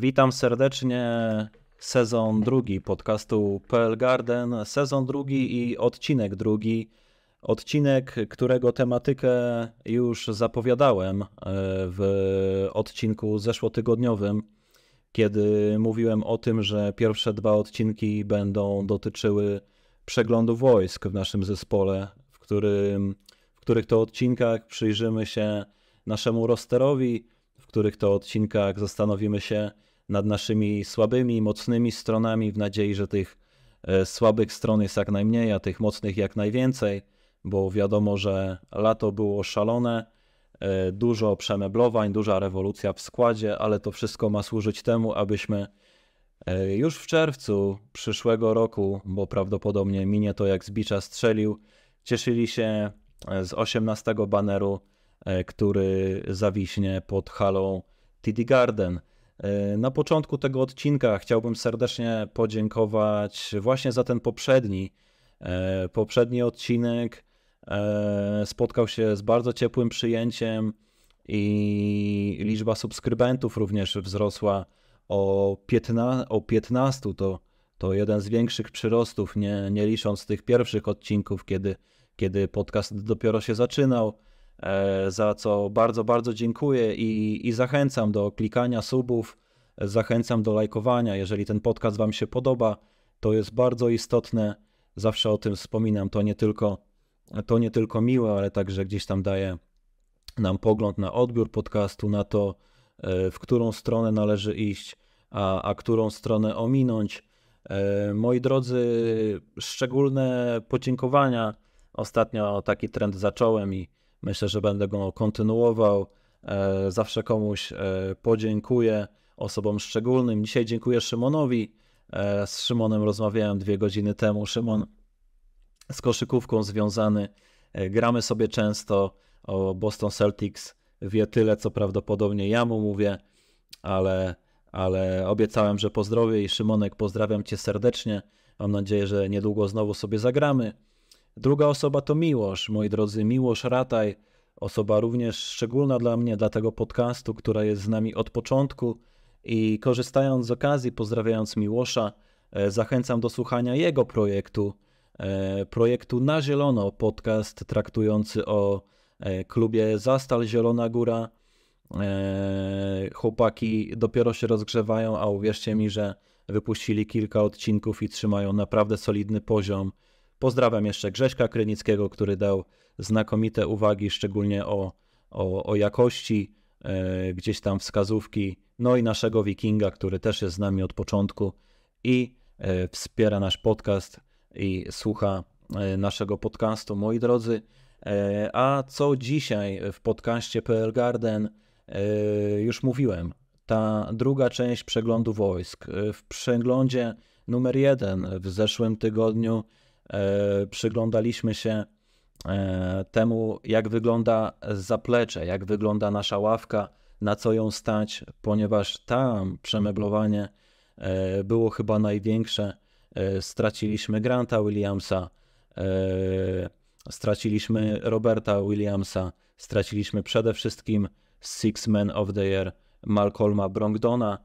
Witam serdecznie sezon drugi podcastu PL Garden, sezon drugi i odcinek drugi. Odcinek, którego tematykę już zapowiadałem e, w odcinku zeszłotygodniowym, kiedy mówiłem o tym, że pierwsze dwa odcinki będą dotyczyły przeglądu wojsk w naszym zespole, w, którym, w których to odcinkach przyjrzymy się naszemu rosterowi, w których to odcinkach zastanowimy się, nad naszymi słabymi, mocnymi stronami, w nadziei, że tych e, słabych stron jest jak najmniej, a tych mocnych jak najwięcej, bo wiadomo, że lato było szalone, e, dużo przemeblowań, duża rewolucja w składzie, ale to wszystko ma służyć temu, abyśmy e, już w czerwcu przyszłego roku, bo prawdopodobnie minie to jak z bicza strzelił, cieszyli się z 18 baneru, który zawiśnie pod halą TD Garden. E, na początku tego odcinka chciałbym serdecznie podziękować właśnie za ten poprzedni. E, poprzedni odcinek e, spotkał się z bardzo ciepłym przyjęciem i liczba subskrybentów również wzrosła o, 15, o 15 to, to jeden z większych przyrostów, nie, nie licząc tych pierwszych odcinków, kiedy, kiedy podcast dopiero się zaczynał. E, za co bardzo, bardzo dziękuję i, i zachęcam do klikania subów, zachęcam do lajkowania. Jeżeli ten podcast Wam się podoba, to jest bardzo istotne. Zawsze o tym wspominam. To nie tylko, to nie tylko miłe, ale także gdzieś tam daje nam pogląd na odbiór podcastu, na to, e, w którą stronę należy iść, a, a którą stronę ominąć. E, moi drodzy, szczególne podziękowania. Ostatnio taki trend zacząłem i, Myślę, że będę go kontynuował. E, zawsze komuś e, podziękuję, osobom szczególnym. Dzisiaj dziękuję Szymonowi. E, z Szymonem rozmawiałem dwie godziny temu. Szymon z koszykówką związany. Gramy sobie często o Boston Celtics. Wie tyle, co prawdopodobnie ja mu mówię, ale, ale obiecałem, że pozdrowię i Szymonek, pozdrawiam cię serdecznie. Mam nadzieję, że niedługo znowu sobie zagramy. Druga osoba to Miłosz, moi drodzy, Miłosz Rataj, osoba również szczególna dla mnie, dla tego podcastu, która jest z nami od początku i korzystając z okazji, pozdrawiając Miłosza, e, zachęcam do słuchania jego projektu, e, projektu Na Zielono, podcast traktujący o e, klubie Zastal Zielona Góra. Chłopaki dopiero się rozgrzewają, a uwierzcie mi, że wypuścili kilka odcinków i trzymają naprawdę solidny poziom Pozdrawiam jeszcze Grześka Krynickiego, który dał znakomite uwagi, szczególnie o, o, o jakości, e, gdzieś tam wskazówki. No i naszego Wikinga, który też jest z nami od początku i e, wspiera nasz podcast i słucha e, naszego podcastu. Moi drodzy, e, a co dzisiaj w podcaście PL Garden? E, już mówiłem, ta druga część przeglądu wojsk. E, w przeglądzie numer jeden w zeszłym tygodniu E, przyglądaliśmy się e, temu, jak wygląda zaplecze, jak wygląda nasza ławka, na co ją stać, ponieważ tam przemeblowanie e, było chyba największe. Straciliśmy Granta Williamsa, straciliśmy Roberta Williamsa, straciliśmy przede wszystkim Six Men of the Year Malcolma Brongdona,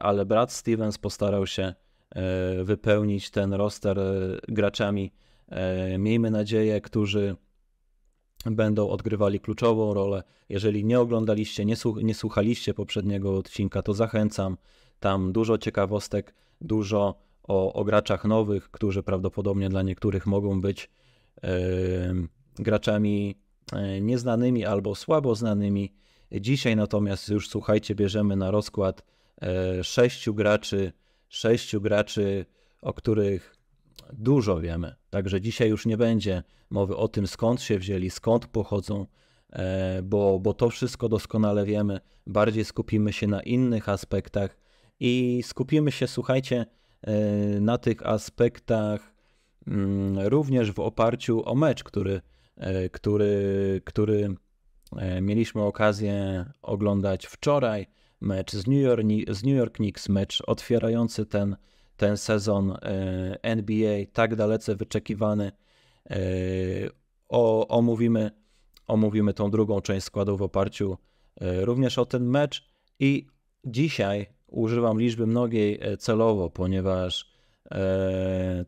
ale brat Stevens postarał się E, wypełnić ten roster e, graczami, e, miejmy nadzieję, którzy będą odgrywali kluczową rolę. Jeżeli nie oglądaliście, nie, słuch nie słuchaliście poprzedniego odcinka, to zachęcam. Tam dużo ciekawostek, dużo o, o graczach nowych, którzy prawdopodobnie dla niektórych mogą być yy, graczami nieznanymi albo słabo znanymi. Dzisiaj natomiast już słuchajcie, bierzemy na rozkład yy, sześciu graczy sześciu graczy, o których dużo wiemy. Także dzisiaj już nie będzie mowy o tym, skąd się wzięli, skąd pochodzą, e, bo, bo to wszystko doskonale wiemy. Bardziej skupimy się na innych aspektach i skupimy się, słuchajcie, e, na tych aspektach mm, również w oparciu o mecz, który, e, który, który mieliśmy okazję oglądać wczoraj mecz z New York, z New York Knicks, mecz otwierający ten, ten sezon e, NBA, tak dalece wyczekiwany. E, o, omówimy, omówimy tą drugą część składu w oparciu e, również o ten mecz. I dzisiaj używam liczby mnogiej celowo, ponieważ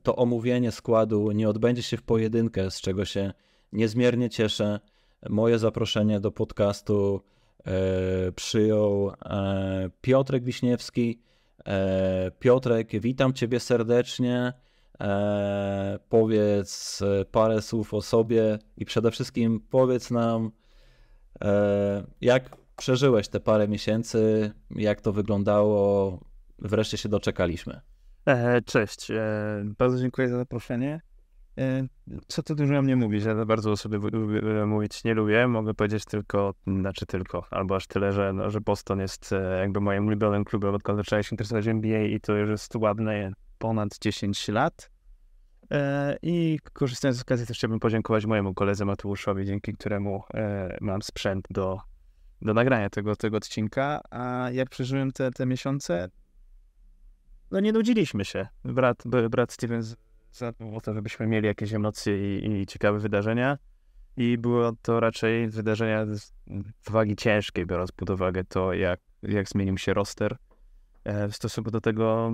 to omówienie składu nie odbędzie się w pojedynkę, z czego się niezmiernie cieszę. Moje zaproszenie do podcastu E, przyjął e, Piotrek Wiśniewski. E, Piotrek, witam Ciebie serdecznie. Powiedz parę słów o sobie i przede wszystkim powiedz nam, jak przeżyłeś te parę miesięcy, jak to wyglądało. Wreszcie się doczekaliśmy. Cześć, bardzo dziękuję za zaproszenie. Y, co to dużo o mnie mówić? Ja bardzo o sobie mówić nie lubię. Mogę powiedzieć tylko, znaczy tylko, albo aż tyle, że, no, że Boston jest e, jakby moim ulubionym klubem, odkąd zacząłem się interesować NBA i to już jest ładne ponad 10 lat. E, I korzystając z okazji też chciałbym podziękować mojemu koledze Mateuszowi, dzięki któremu e, mam sprzęt do, do nagrania tego, tego odcinka. A jak przeżyłem te, te miesiące? No nie nudziliśmy się. Brat, brat Stevens za to, żebyśmy mieli jakieś emocje i, i ciekawe wydarzenia. I było to raczej wydarzenia z wagi ciężkiej, biorąc pod uwagę to, jak, jak zmienił się roster e, w stosunku do tego,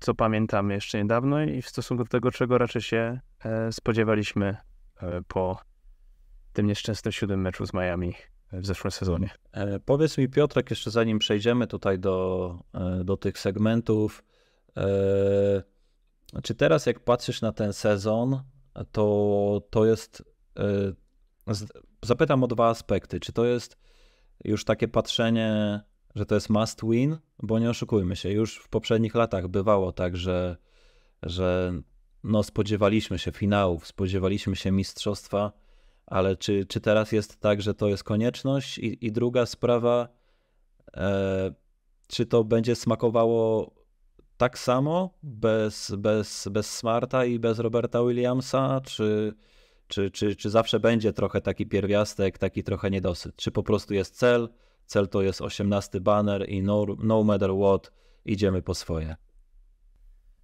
co pamiętamy jeszcze niedawno i w stosunku do tego, czego raczej się e, spodziewaliśmy e, po tym nieszczęsnym siódmym meczu z Miami w zeszłym sezonie. Powiedz mi, Piotrek, jeszcze zanim przejdziemy tutaj do, do tych segmentów. Yy czy znaczy, teraz, jak patrzysz na ten sezon, to to jest. E, zapytam o dwa aspekty. Czy to jest już takie patrzenie, że to jest must win? Bo nie oszukujmy się, już w poprzednich latach bywało tak, że, że no spodziewaliśmy się finałów, spodziewaliśmy się mistrzostwa, ale czy, czy teraz jest tak, że to jest konieczność? I, i druga sprawa, e, czy to będzie smakowało tak samo bez, bez, bez Smarta i bez Roberta Williamsa, czy, czy, czy, czy zawsze będzie trochę taki pierwiastek, taki trochę niedosyt? Czy po prostu jest cel, cel to jest 18 banner i no, no matter what, idziemy po swoje?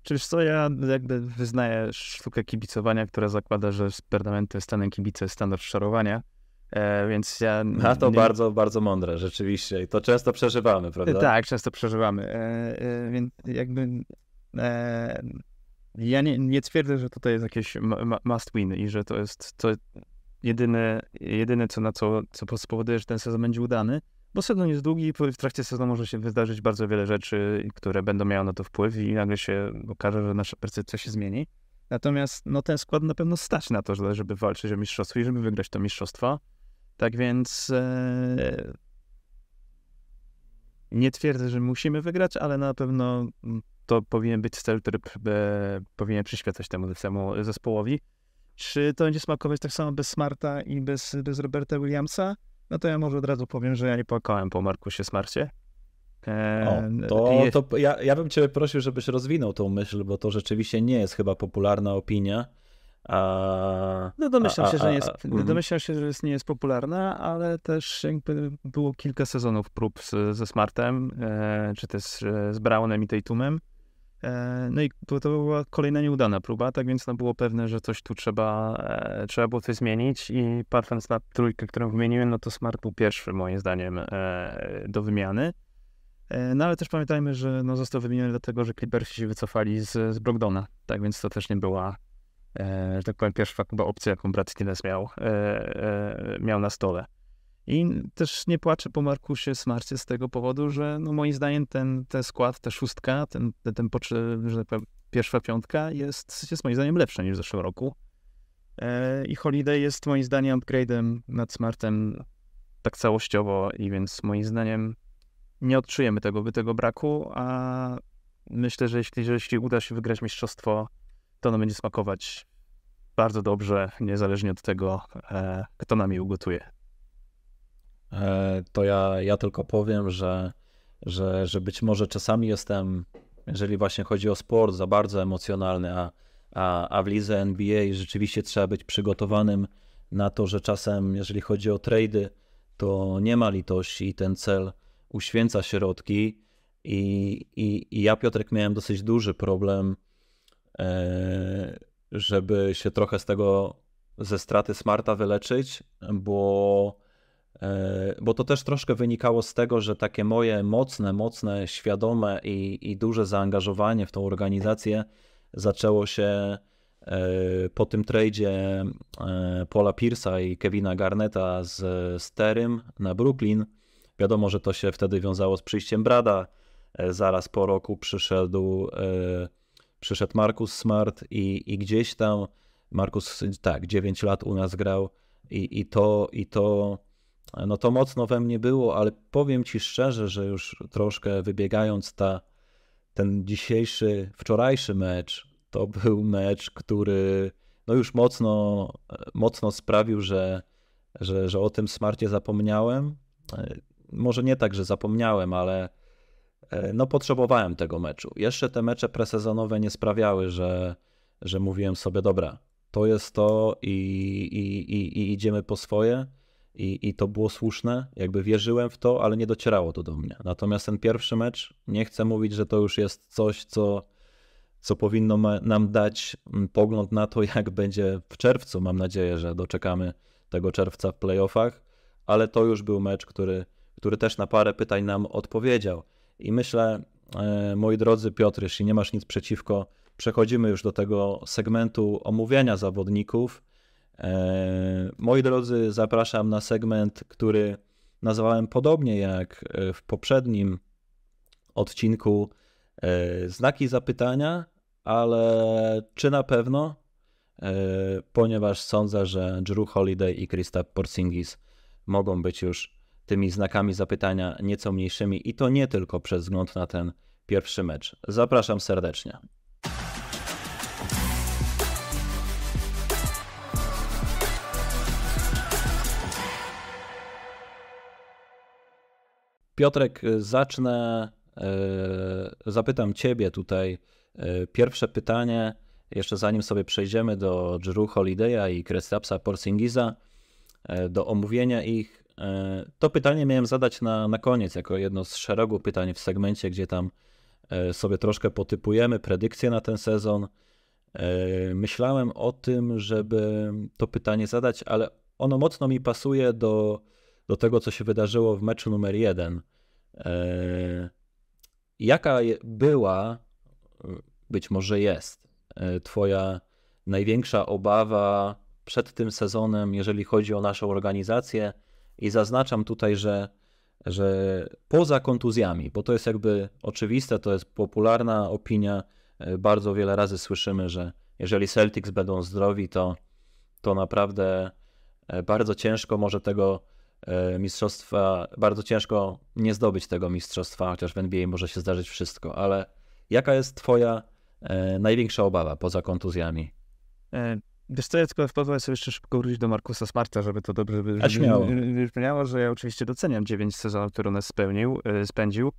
Czyż co, ja jakby wyznaję sztukę kibicowania, która zakłada, że permanentnym stanem kibica jest standard szarowania E, więc ja... A to nie... bardzo, bardzo mądre, rzeczywiście. I to często przeżywamy, prawda? Tak, często przeżywamy. E, e, więc jakby... Ja nie, nie twierdzę, że tutaj jest jakieś must win i że to jest to jedyne, jedyne co, na co, co spowoduje, że ten sezon będzie udany, bo sezon jest długi i w trakcie sezonu może się wydarzyć bardzo wiele rzeczy, które będą miały na to wpływ i nagle się okaże, że nasza percepcja się zmieni. Natomiast no, ten skład na pewno stać na to, żeby walczyć o mistrzostwo i żeby wygrać to mistrzostwo. Tak więc e, nie twierdzę, że musimy wygrać, ale na pewno to powinien być cel, który e, powinien przyświecać temu, temu zespołowi. Czy to będzie smakować tak samo bez Smarta i bez, bez Roberta Williamsa? No to ja może od razu powiem, że ja nie płakałem po Markusie Smarcie. E, o, to, to ja, ja bym Cię prosił, żebyś rozwinął tą myśl, bo to rzeczywiście nie jest chyba popularna opinia. A, no domyślam, a, się, że nie jest, mhm. domyślam się, że jest, nie jest popularna, ale też jakby było kilka sezonów prób z, ze Smartem, e, czy też e, z Brownem i Tatumem. E, no i to, to, była kolejna nieudana próba, tak więc no było pewne, że coś tu trzeba, e, trzeba było coś zmienić i patrząc na trójkę, którą wymieniłem, no to Smart był pierwszy moim zdaniem e, do wymiany. E, no ale też pamiętajmy, że no, został wymieniony dlatego, że Clippersi się wycofali z, z Brogdona, tak więc to też nie była E, że tak powiem, pierwsza chyba opcja, jaką brat Kines miał, e, e, miał na stole. I też nie płaczę po Markusie Smarcie z tego powodu, że no moim zdaniem ten, ten skład, ta szóstka, ten, ten, ten że tak powiem, pierwsza piątka jest, jest moim zdaniem lepsza niż w zeszłym roku. I Holiday jest moim zdaniem upgrade'em nad Smartem tak całościowo i więc moim zdaniem nie odczujemy tego, by tego braku, a myślę, że jeśli, że jeśli uda się wygrać mistrzostwo to nam będzie smakować bardzo dobrze, niezależnie od tego, e, kto nam je ugotuje. E, to ja, ja tylko powiem, że, że, że być może czasami jestem, jeżeli właśnie chodzi o sport, za bardzo emocjonalny, a, a, a w lize NBA rzeczywiście trzeba być przygotowanym na to, że czasem, jeżeli chodzi o trady, to nie ma litości i ten cel uświęca środki. I, i, i ja, Piotrek, miałem dosyć duży problem E, żeby się trochę z tego, ze straty smarta wyleczyć, bo, e, bo to też troszkę wynikało z tego, że takie moje mocne, mocne, świadome i, i duże zaangażowanie w tą organizację zaczęło się e, po tym tradzie Paula Pierce'a i Kevina Garneta z Sterym na Brooklyn. Wiadomo, że to się wtedy wiązało z przyjściem Brada. Zaraz po roku przyszedł przyszedł Markus Smart i, i gdzieś tam Markus, tak, 9 lat u nas grał i, i to, i to, no to mocno we mnie było, ale powiem ci szczerze, że już troszkę wybiegając ta, ten dzisiejszy, wczorajszy mecz, to był mecz, który no już mocno, mocno sprawił, że, że, że o tym smarcie zapomniałem. E, może nie tak, że zapomniałem, ale E, no potrzebowałem tego meczu. Jeszcze te mecze presezonowe nie sprawiały, że, że mówiłem sobie, dobra, to jest to i, i, i, i idziemy po swoje. I, I to było słuszne, jakby wierzyłem w to, ale nie docierało to do mnie. Natomiast ten pierwszy mecz, nie chcę mówić, że to już jest coś, co, co powinno nam dać mm, pogląd na to, jak będzie w czerwcu. Mam nadzieję, że doczekamy tego czerwca w playoffach, ale to już był mecz, który, który też na parę pytań nam odpowiedział. I myślę, e, moi drodzy Piotr, jeśli nie masz nic przeciwko, przechodzimy już do tego segmentu omówienia zawodników. E, moi drodzy, zapraszam na segment, który nazwałem podobnie jak e, w poprzednim odcinku znaki zapytania, ale czy na pewno? Ponieważ sądzę, że Drew Holiday i Krista Porzingis mogą być już tymi znakami zapytania nieco mniejszymi i to nie tylko przez wzgląd na ten pierwszy mecz. Zapraszam serdecznie. Piotrek, y, zacznę. Y, zapytam Ciebie tutaj y, pierwsze pytanie, jeszcze zanim sobie przejdziemy do Drew Holiday'a i Krestapsa Porcingiza, do omówienia ich E, to pytanie miałem zadać na, na koniec, jako jedno z szeregu pytań w segmencie, gdzie tam e, sobie troszkę potypujemy predykcje na ten sezon. E, myślałem o tym, żeby to pytanie zadać, ale ono mocno mi pasuje do, do tego, co się wydarzyło w meczu numer jeden. Jaka była, być może jest, Twoja największa obawa przed tym sezonem, jeżeli chodzi o naszą organizację? I zaznaczam tutaj, że, że poza kontuzjami, bo to jest jakby oczywiste, to jest popularna opinia, e, bardzo wiele razy słyszymy, że jeżeli Celtics będą zdrowi, to, to naprawdę e, bardzo ciężko może tego e, mistrzostwa, bardzo ciężko nie zdobyć tego mistrzostwa, chociaż w NBA może się zdarzyć wszystko, ale jaka jest Twoja największa obawa poza kontuzjami? Wiesz co, ja tylko pozwolę sobie jeszcze szybko wrócić do Markusa Smarta, żeby to dobrze wybrzmiało, żeby, że ja oczywiście doceniam dziewięć sezonów, które on spełnił, e, spędził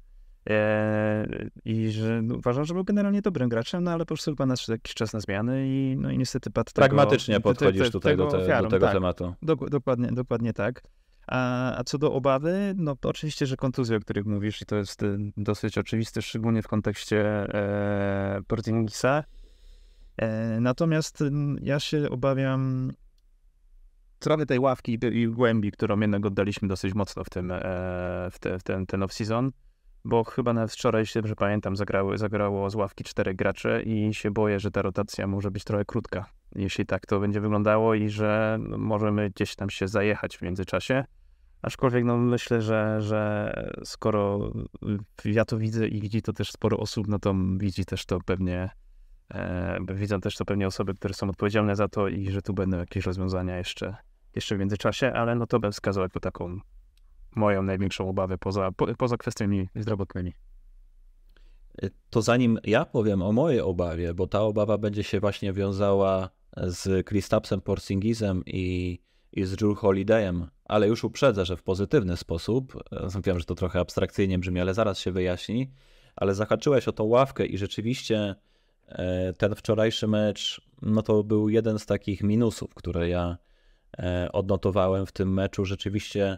e, i że no, uważam, że był generalnie dobrym graczem, no ale po prostu chyba nas jakiś czas na zmiany i, no, i niestety padł Pragmatycznie podchodzisz te, tutaj tego do, te, ofiarą, do, tego tak, tematu. Dok dokładnie, dokładnie tak. A, a, co do obawy, no oczywiście, że kontuzje, o których mówisz i to jest e, dosyć oczywiste, szczególnie w kontekście e, Portingisa. E, natomiast mm, ja się obawiam trochę tej ławki i głębi, którą jednak oddaliśmy dosyć mocno w tym, e, w, te, w ten, ten off-season, bo chyba na wczoraj, jeśli dobrze pamiętam, zagrały, zagrało z ławki czterech graczy i się boję, że ta rotacja może być trochę krótka, jeśli tak to będzie wyglądało i że możemy gdzieś tam się zajechać w międzyczasie. Aczkolwiek no, myślę, że, że skoro y, ja to widzę i widzi to też sporo osób, no to widzi też to pewnie E, widzą też to pewnie osoby, które są odpowiedzialne za to i że tu będą jakieś rozwiązania jeszcze, jeszcze w międzyczasie, ale no to bym wskazał jako taką moją największą obawę poza, po, poza kwestiami zdrowotnymi. E, to zanim ja powiem o mojej obawie, bo ta obawa będzie się właśnie wiązała z Kristapsem Porzingisem i, i z Jules Holidayem, ale już uprzedzę, że w pozytywny sposób. E, wiem, że to trochę abstrakcyjnie brzmi, ale zaraz się wyjaśni. Ale zahaczyłeś o tą ławkę i rzeczywiście E, ten wczorajszy mecz, no to był jeden z takich minusów, które ja e, odnotowałem w tym meczu. Rzeczywiście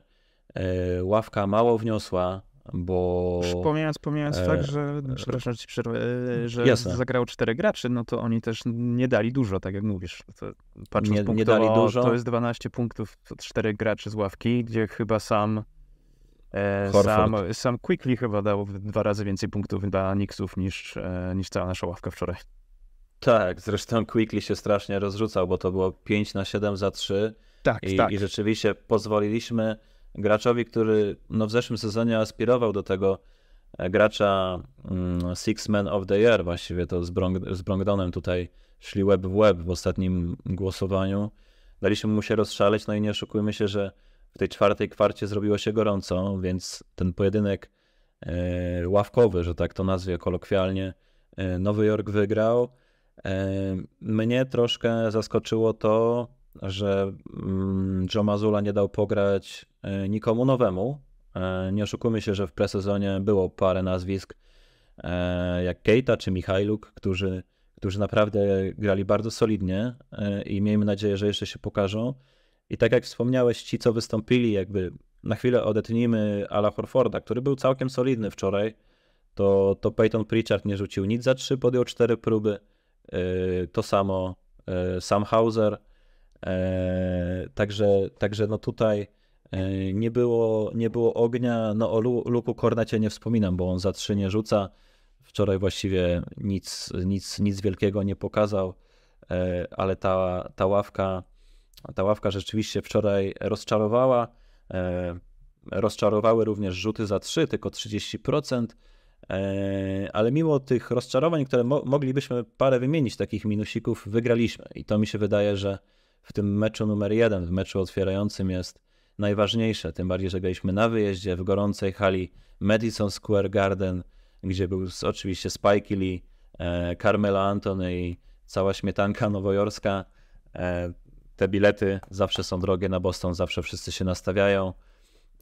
e, ławka mało wniosła, bo... Pomijając, pomijając e, fakt, że, przepraszam, że ci przerwę, że jasne. zagrało cztery graczy, no to oni też nie dali dużo, tak jak mówisz. To, patrząc nie, nie dali dużo. to jest 12 punktów od czterech graczy z ławki, gdzie chyba sam E, sam, sam Quickly chyba dał dwa razy więcej punktów dla Nixów niż, e, niż cała nasza ławka wczoraj. Tak, zresztą Quickly się strasznie rozrzucał, bo to było 5 na 7 za 3. Tak, I, tak. I rzeczywiście pozwoliliśmy graczowi, który no, w zeszłym sezonie aspirował do tego e, gracza mm, Six Men of the Year, właściwie to z, Brongdonem z tutaj szli web w web w ostatnim głosowaniu. Daliśmy mu się rozszaleć, no i nie oszukujmy się, że w tej czwartej kwarcie zrobiło się gorąco, więc ten pojedynek e, ławkowy, że tak to nazwie kolokwialnie, e, Nowy Jork wygrał. E, mnie troszkę zaskoczyło to, że mm, Joe Mazula nie dał pograć nikomu nowemu. Nie oszukujmy się, że w presezonie było parę nazwisk jak Keita czy Michajluk, którzy, którzy naprawdę grali bardzo solidnie i miejmy nadzieję, że jeszcze się pokażą. I tak jak wspomniałeś, ci co wystąpili, jakby na chwilę odetnijmy Ala Horforda, który był całkiem solidny wczoraj, to, to Peyton Pritchard nie rzucił nic za trzy, podjął cztery próby. E, to samo e, Sam Hauser. E, także, także no tutaj nie było, nie było ognia. No o Luku Kornecie nie wspominam, bo on za trzy nie rzuca. Wczoraj właściwie nic, nic, nic wielkiego nie pokazał, ale ta, ta ławka ta ławka rzeczywiście wczoraj rozczarowała. E, rozczarowały również rzuty za 3, tylko 30%. E, ale mimo tych rozczarowań, które mo moglibyśmy parę wymienić, takich minusików, wygraliśmy. I to mi się wydaje, że w tym meczu numer jeden, w meczu otwierającym jest najważniejsze. Tym bardziej, że graliśmy na wyjeździe w gorącej hali Madison Square Garden, gdzie był oczywiście Spike Lee, e, Carmela Antony i cała śmietanka nowojorska te bilety zawsze są drogie na Boston, zawsze wszyscy się nastawiają.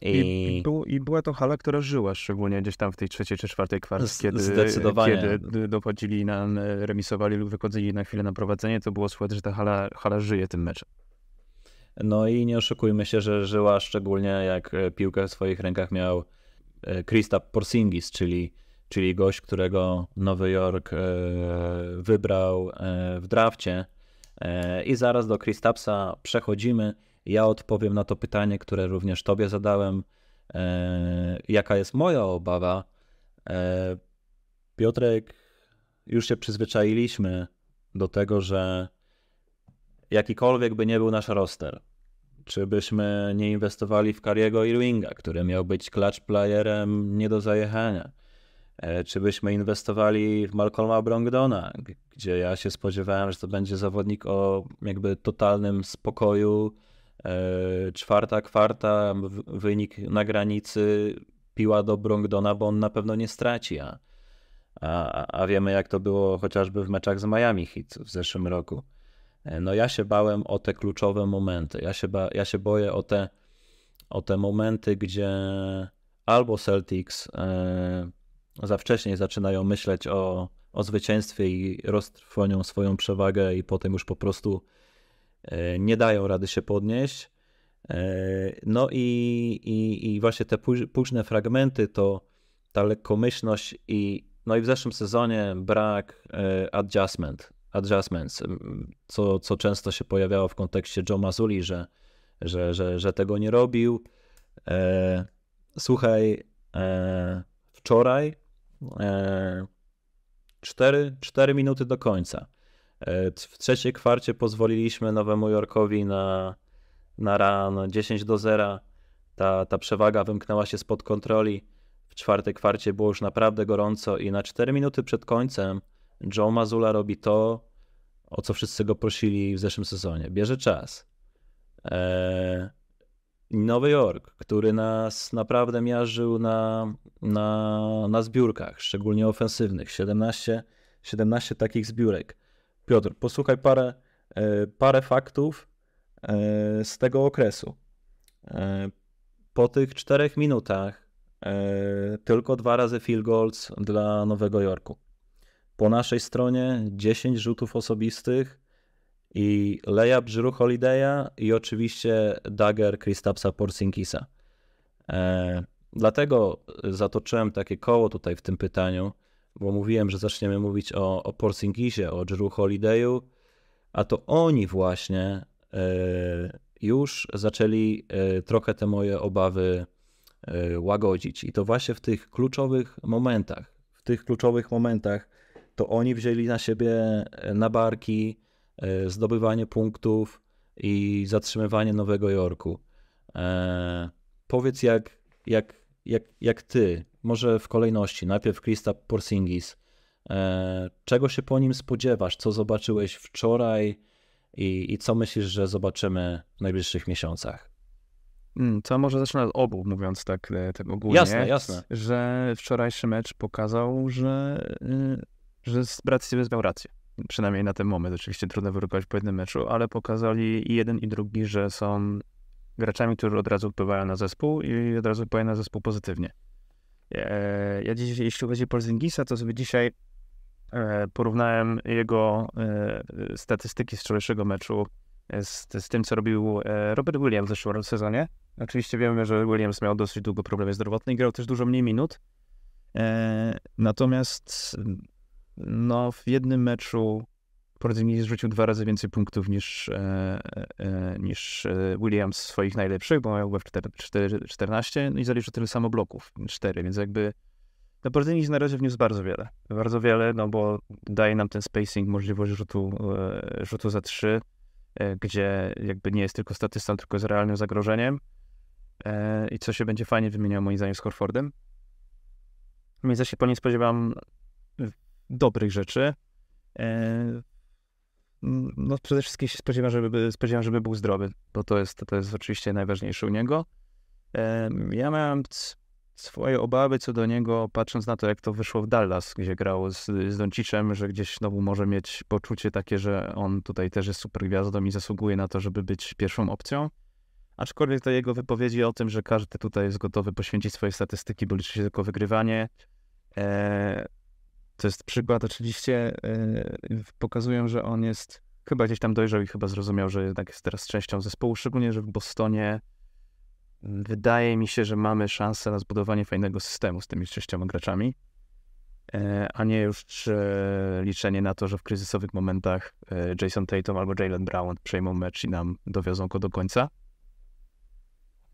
I, I, był, I, była to hala, która żyła, szczególnie gdzieś tam w tej trzeciej czy czwartej kwarcie, kiedy, kiedy y, dochodzili na, y, remisowali lub wychodzili na chwilę na prowadzenie, to było słychać, że ta hala, hala żyje tym meczem. No i nie oszukujmy się, że żyła szczególnie jak e, piłkę w swoich rękach miał e, Kristap Porzingis, czyli, czyli gość, którego Nowy Jork e, wybrał w drafcie E, I zaraz do Kristapsa przechodzimy. Ja odpowiem na to pytanie, które również Tobie zadałem. E, jaka jest moja obawa? E, Piotrek, już się przyzwyczailiśmy do tego, że jakikolwiek by nie był nasz roster, czy byśmy nie inwestowali w Kariego Irvinga, który miał być clutch playerem nie do zajechania, E, czy byśmy inwestowali w Malcolma Brongdona, gdzie ja się spodziewałem, że to będzie zawodnik o jakby totalnym spokoju, e, czwarta kwarta, wynik na granicy, piła do Brongdona, bo on na pewno nie straci. A, a, a wiemy, jak to było chociażby w meczach z Miami Heat w zeszłym roku. E, no ja się bałem o te kluczowe momenty. Ja się, ba, ja się boję o te, o te momenty, gdzie albo Celtics... Yy, za wcześnie zaczynają myśleć o, o zwycięstwie i roztrwonią swoją przewagę i potem już po prostu e, nie dają rady się podnieść. E, no i, i, i właśnie te późne fragmenty to ta lekkomyślność i no i w zeszłym sezonie brak e, adjustment, adjustments, co, co często się pojawiało w kontekście Joe Mazuli, że, że, że, że tego nie robił. Słuchaj, wczoraj 4, e, 4 minuty do końca. E, w trzeciej kwarcie pozwoliliśmy Nowemu Jorkowi na, na ran 10 do 0. Ta, ta przewaga wymknęła się spod kontroli. W czwartej kwarcie było już naprawdę gorąco i na 4 minuty przed końcem Joe Mazula robi to, o co wszyscy go prosili w zeszłym sezonie. Bierze czas. Eee, Nowy Jork, który nas naprawdę miażdżył na, na, na zbiórkach, szczególnie ofensywnych. 17, 17 takich zbiórek. Piotr, posłuchaj parę, e, parę faktów e, z tego okresu. E, po tych czterech minutach tylko dwa razy field goals dla Nowego Jorku. Po naszej stronie 10 rzutów osobistych, i Leja Brzyru Holidaya i oczywiście Dagger Kristapsa Porzinkisa. E, dlatego zatoczyłem takie koło tutaj w tym pytaniu, bo mówiłem, że zaczniemy mówić o, o o Drew Holidayu, a to oni właśnie e, już zaczęli e, trochę te moje obawy e, łagodzić. I to właśnie w tych kluczowych momentach, w tych kluczowych momentach, to oni wzięli na siebie na barki E, zdobywanie punktów i zatrzymywanie Nowego Jorku. E, powiedz jak, jak, jak, jak ty, może w kolejności, najpierw Krista Porzingis, e, czego się po nim spodziewasz, co zobaczyłeś wczoraj i, i co myślisz, że zobaczymy w najbliższych miesiącach? Hmm, to może zacznę od obu, mówiąc tak, tak ogólnie. Jasne, jasne. Że wczorajszy mecz pokazał, że, y, że Brad Stevens miał rację przynajmniej na ten moment, oczywiście trudno wyrokować po jednym meczu, ale pokazali i jeden i drugi, że są graczami, którzy od razu wpływają na zespół i od razu wpływają na zespół pozytywnie. E, ja dziś, jeśli chodzi o Porzingisa, to sobie dzisiaj e, porównałem jego e, statystyki z wczorajszego meczu z, z tym, co robił Robert Williams w zeszłym sezonie. Oczywiście wiemy, że Williams miał dosyć długo problemy zdrowotne i grał też dużo mniej minut. Natomiast no w jednym meczu Porzingi zrzucił dwa razy więcej punktów niż, e, e, e niż e, Williams swoich najlepszych, bo miał w 4, 14 no i zaliczył tyle samo bloków, 4, więc jakby no Porzingis na razie wniósł bardzo wiele. Bardzo wiele, no bo daje nam ten spacing, możliwość rzutu, e, rzutu za 3, e, gdzie jakby nie jest tylko statystą, tylko jest realnym zagrożeniem i co się będzie fajnie wymieniał moim zdaniem z Horfordem. Więc ja się po nie spodziewam dobrych rzeczy. E, no przede wszystkim się spodziewam, żeby, spodziewam, żeby był zdrowy, bo to jest, to jest oczywiście najważniejsze u niego. E, ja miałem swoje obawy co do niego, patrząc na to, jak to wyszło w Dallas, gdzie grał z, z Donciczem, że gdzieś znowu może mieć poczucie takie, że on tutaj też jest super gwiazdą i zasługuje na to, żeby być pierwszą opcją. Aczkolwiek to jego wypowiedzi o tym, że każdy tutaj jest gotowy poświęcić swoje statystyki, bo liczy się tylko wygrywanie, e, to jest przykład oczywiście, y, pokazują, że on jest chyba gdzieś tam dojrzał i chyba zrozumiał, że jednak jest teraz częścią zespołu, szczególnie, że w Bostonie mm, wydaje mi się, że mamy szansę na zbudowanie fajnego systemu z tymi sześcioma graczami, e, a nie już liczenie na to, że w kryzysowych momentach e, Jason Tatum albo Jalen Brown przejmą mecz i nam dowiozą go do końca.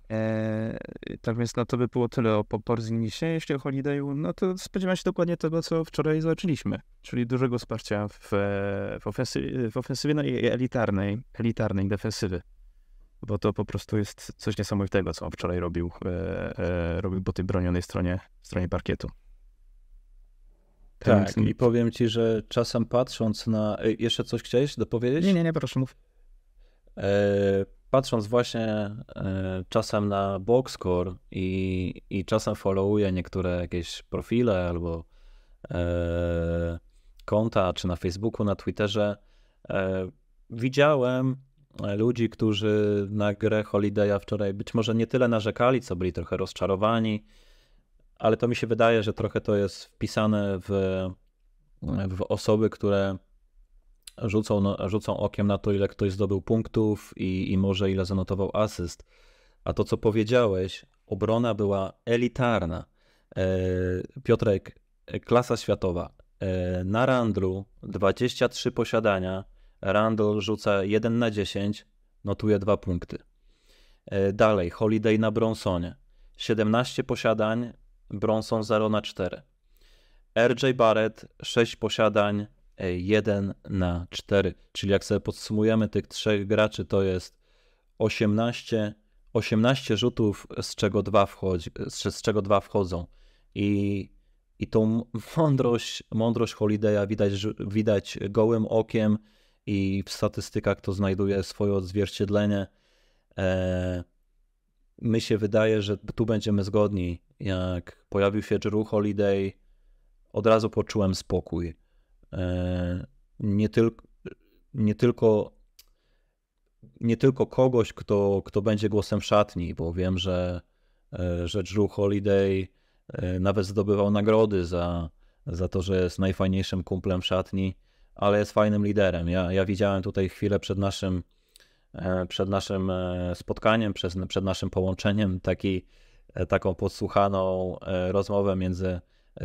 Eee, tak więc no to by było tyle o Porzingisie. Jeśli o Holidayu, no to spodziewam się dokładnie tego, co wczoraj zobaczyliśmy czyli dużego wsparcia w, w, ofensywie, w ofensywie no i elitarnej, elitarnej defensywy. Bo to po prostu jest coś niesamowitego, co on wczoraj robił, e, e, robił po tej bronionej stronie, stronie parkietu. Tak, i powiem ci, że czasem patrząc na. E, jeszcze coś chciałeś dopowiedzieć? Nie, nie, nie, proszę mów. E patrząc właśnie e, czasem na boxscore i, i czasem followuję niektóre jakieś profile albo e, konta, czy na Facebooku, na Twitterze, e, widziałem e, ludzi, którzy na grę Holiday'a wczoraj być może nie tyle narzekali, co byli trochę rozczarowani, ale to mi się wydaje, że trochę to jest wpisane w, w osoby, które rzucą, no, rzucą okiem na to, ile ktoś zdobył punktów i, i może ile zanotował asyst. A to, co powiedziałeś, obrona była elitarna. E, Piotrek, e, klasa światowa. E, na Randlu 23 posiadania. Randall rzuca 1 na 10, notuje 2 punkty. Dalej, Holiday na Bronsonie. 17 posiadań, Bronson 0 na 4. RJ Barrett 6 posiadań, 1 na 4. Czyli jak sobie podsumujemy tych trzech graczy, to jest 18, 18 rzutów, z czego dwa, wchodzi, z czego dwa wchodzą. I, I tą mądrość, mądrość Holidaya widać, widać gołym okiem i w statystykach to znajduje swoje odzwierciedlenie. Eee, my się wydaje, że tu będziemy zgodni. Jak pojawił się Drew Holiday, od razu poczułem spokój E, nie, tyl, nie tylko nie tylko kogoś, kto, kto będzie głosem szatni, bo wiem, że, e, że Drew Holiday e, nawet zdobywał nagrody za, za to, że jest najfajniejszym kumplem w szatni, ale jest fajnym liderem. Ja, ja widziałem tutaj chwilę przed naszym, przed naszym spotkaniem, przed, przed naszym połączeniem taki, taką podsłuchaną rozmowę między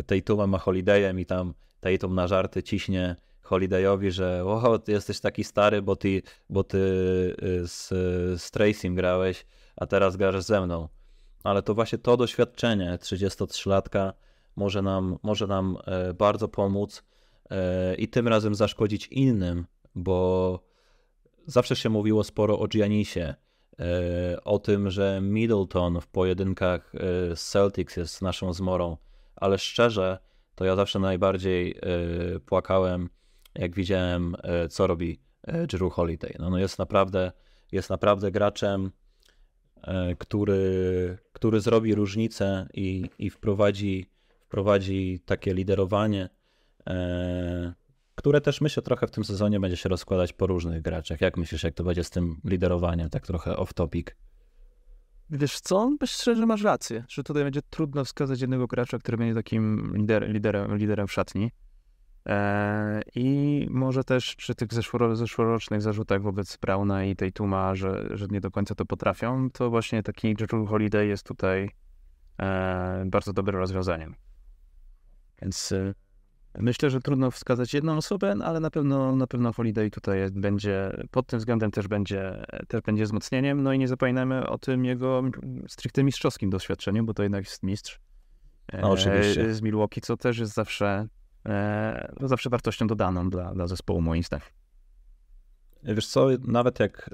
Tatumem a Holidayem i tam Tatum na żarty ciśnie Holidayowi, że oho, ty jesteś taki stary, bo ty, bo ty y, z, z Tracym grałeś, a teraz grasz ze mną. Ale to właśnie to doświadczenie 33-latka może nam, może nam e, bardzo pomóc e, i tym razem zaszkodzić innym, bo zawsze się mówiło sporo o Giannisie, e, o tym, że Middleton w pojedynkach z Celtics jest naszą zmorą, ale szczerze, to ja zawsze najbardziej e, płakałem, jak widziałem, e, co robi Drew e, Holiday. No, no jest, naprawdę, jest naprawdę graczem, który, który zrobi różnicę i, i wprowadzi, wprowadzi takie liderowanie, które też myślę trochę w tym sezonie będzie się rozkładać po różnych graczach. Jak myślisz, jak to będzie z tym liderowaniem, tak trochę off topic? Wiesz co, szczerze masz rację, że tutaj będzie trudno wskazać jednego gracza, który będzie takim lider, liderem, liderem w szatni. Eee, I może też przy tych zeszłoro, zeszłorocznych zarzutach wobec Brauna i tej Tuma, że, że nie do końca to potrafią, to właśnie taki Drew Holiday jest tutaj eee, bardzo dobrym rozwiązaniem. Więc y, Myślę, że trudno wskazać jedną osobę, no, ale na pewno na pewno Holiday tutaj jest, będzie, pod tym względem też będzie, też będzie wzmocnieniem. No i nie zapominajmy o tym jego stricte mistrzowskim doświadczeniu, bo to jednak jest mistrz e, no, oczywiście. z Milwaukee, co też jest zawsze, e, zawsze wartością dodaną dla, dla zespołu moim zdaniem. Wiesz co, nawet jak,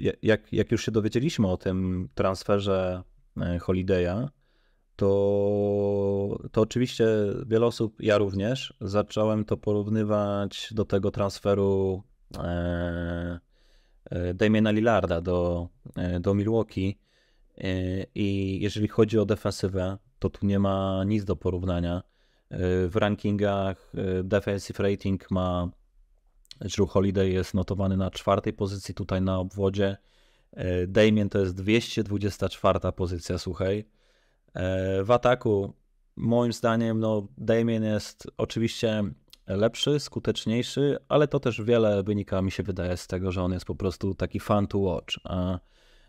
e, jak, jak już się dowiedzieliśmy o tym transferze Holiday'a, to, to oczywiście wiele osób, ja również, zacząłem to porównywać do tego transferu e, e Damiena Lillarda do, e, do Milwaukee. E, I jeżeli chodzi o defensywę, to tu nie ma nic do porównania. E, w rankingach e, defensive rating ma Drew Holiday jest notowany na czwartej pozycji tutaj na obwodzie. E, Damien to jest 224 pozycja, słuchaj. E, w ataku moim zdaniem no, Damien jest oczywiście lepszy, skuteczniejszy, ale to też wiele wynika, mi się wydaje, z tego, że on jest po prostu taki fan to watch, a,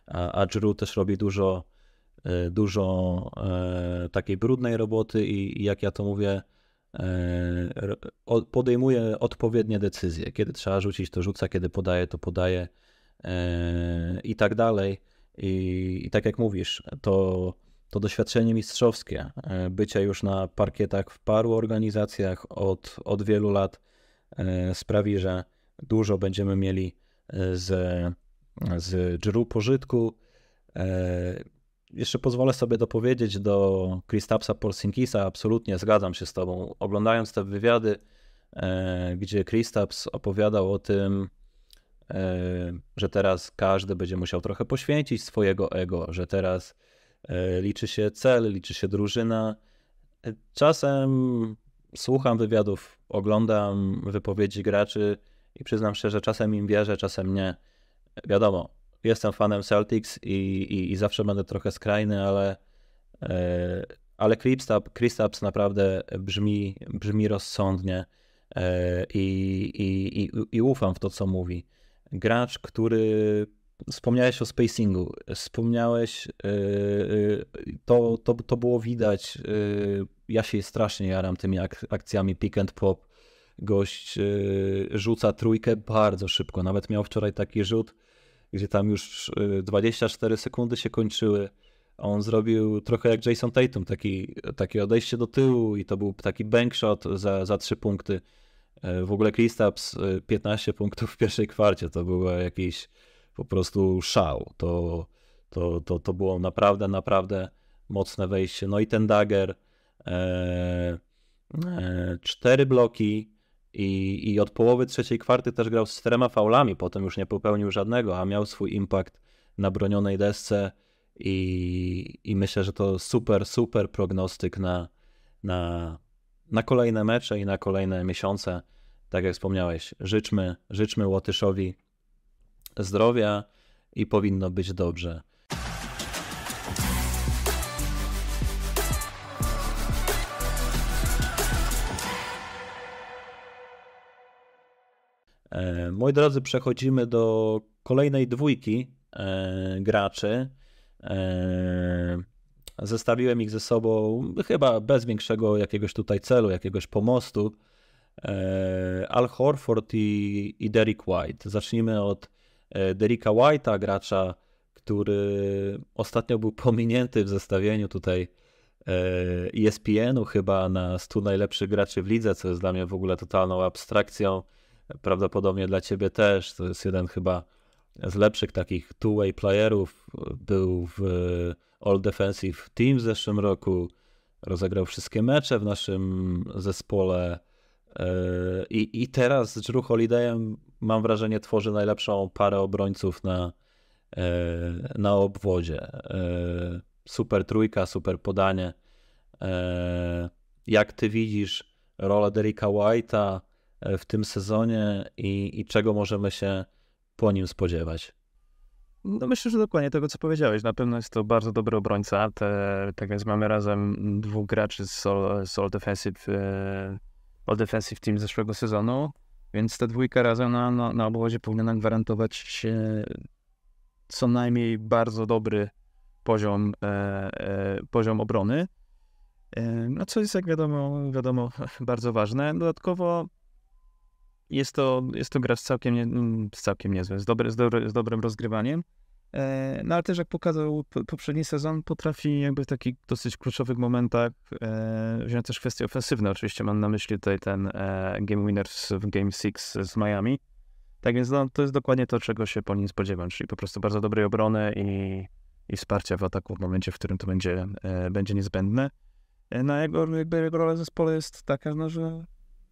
a, a Drew też robi dużo, e, dużo e, takiej brudnej roboty i, i, jak ja to mówię, e, podejmuje odpowiednie decyzje. Kiedy trzeba rzucić, to rzuca, kiedy podaje, to podaje e, i tak dalej. I, I tak jak mówisz, to to doświadczenie mistrzowskie e, bycia już na parkietach w paru organizacjach od, od wielu lat e, sprawi, że dużo będziemy mieli e, z, z dżru pożytku. Jeszcze pozwolę sobie dopowiedzieć do Kristapsa Polsinkisa, absolutnie zgadzam się z tobą. Oglądając te wywiady, gdzie Kristaps opowiadał o tym, że teraz każdy będzie musiał trochę poświęcić swojego ego, że teraz E, liczy się cel, liczy się drużyna. E, czasem słucham wywiadów, oglądam wypowiedzi graczy i przyznam szczerze, czasem im wierzę, czasem nie. Wiadomo, jestem fanem Celtics i, i, i zawsze będę trochę skrajny, ale, e, ale Kristaps naprawdę brzmi, brzmi rozsądnie i, i, i, i ufam w to, co mówi. Gracz, który Wspomniałeś o spacingu, wspomniałeś, y, y, to, to, to było widać. Y, ja się strasznie jaram tymi ak akcjami pick and pop. Gość rzuca trójkę bardzo szybko. Nawet miał wczoraj taki rzut, gdzie tam już 24 sekundy się kończyły. A on zrobił trochę jak Jason Tatum, taki, takie odejście do tyłu i to był taki bank shot za, za 3 punkty. W ogóle Kristaps 15 punktów w pierwszej kwarcie to było jakieś po prostu szał. To, to, to, to było naprawdę, naprawdę mocne wejście. No i ten dagger, e, e, cztery bloki i, i od połowy trzeciej kwarty też grał z czterema faulami, potem już nie popełnił żadnego, a miał swój impact na bronionej desce i, i myślę, że to super, super prognostyk na, na, na kolejne mecze i na kolejne miesiące. Tak jak wspomniałeś, życzmy, życzmy Łotyszowi zdrowia i powinno być dobrze. E, moi drodzy, przechodzimy do kolejnej dwójki e, graczy. E, zestawiłem ich ze sobą chyba bez większego jakiegoś tutaj celu, jakiegoś pomostu. Al Horford i, i Derek White. Zacznijmy od E, Derricka White'a, gracza, który ostatnio był pominięty w zestawieniu tutaj ESPN-u e chyba na 100 najlepszych graczy w lidze, co jest dla mnie w ogóle totalną abstrakcją. Prawdopodobnie dla ciebie też. To jest jeden chyba z lepszych takich two-way playerów. Był w e, All Defensive Team w zeszłym roku. Rozegrał wszystkie mecze w naszym zespole. I, i teraz z Drew Holidayem mam wrażenie, tworzy najlepszą parę obrońców na, e, na obwodzie. E, super trójka, super podanie. E, jak ty widzisz rolę Derricka White'a w tym sezonie i, i czego możemy się po nim spodziewać? No myślę, że dokładnie tego, co powiedziałeś. Na pewno jest to bardzo dobry obrońca. Te, tak więc mamy razem dwóch graczy z All, z all Defensive, all defensive Team zeszłego sezonu. Więc ta dwójka razem na, na, na obozie powinna gwarantować się e, co najmniej bardzo dobry poziom, e, e, poziom obrony. E, no, co jest, jak wiadomo, wiadomo, bardzo ważne. Dodatkowo jest to, jest to gra z całkiem, nie, z całkiem niezłe, z, z, z dobrym rozgrywaniem. E, no ale też jak pokazał poprzedni sezon, potrafi jakby w takich dosyć kluczowych momentach e, wziąć też kwestie ofensywne. Oczywiście mam na myśli tutaj ten e, Game Winners w Game 6 z Miami. Tak więc no, to jest dokładnie to, czego się po nim spodziewam, czyli po prostu bardzo dobrej obrony i, i wsparcia w ataku w momencie, w którym to będzie, będzie niezbędne. No jego, jakby jego rola w zespole jest taka, no, że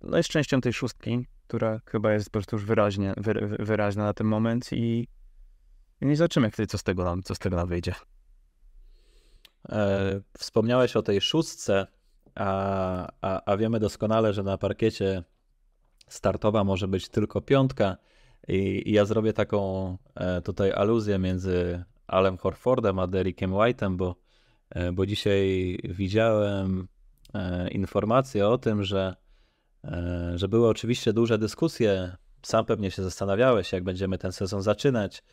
no, jest częścią tej szóstki, która chyba jest po prostu już wyraźnie, wyraźna na ten moment i i zobaczymy, wtedy, co z tego nam, co z tego nam wyjdzie. E, wspomniałeś o tej szóstce, a, a, a wiemy doskonale, że na parkiecie startowa może być tylko piątka. I, I, ja zrobię taką e, tutaj aluzję między Alem Horfordem a Derekiem White'em, bo, e, bo dzisiaj widziałem informację o tym, że, że były oczywiście duże dyskusje. Sam pewnie się zastanawiałeś, jak będziemy ten sezon zaczynać,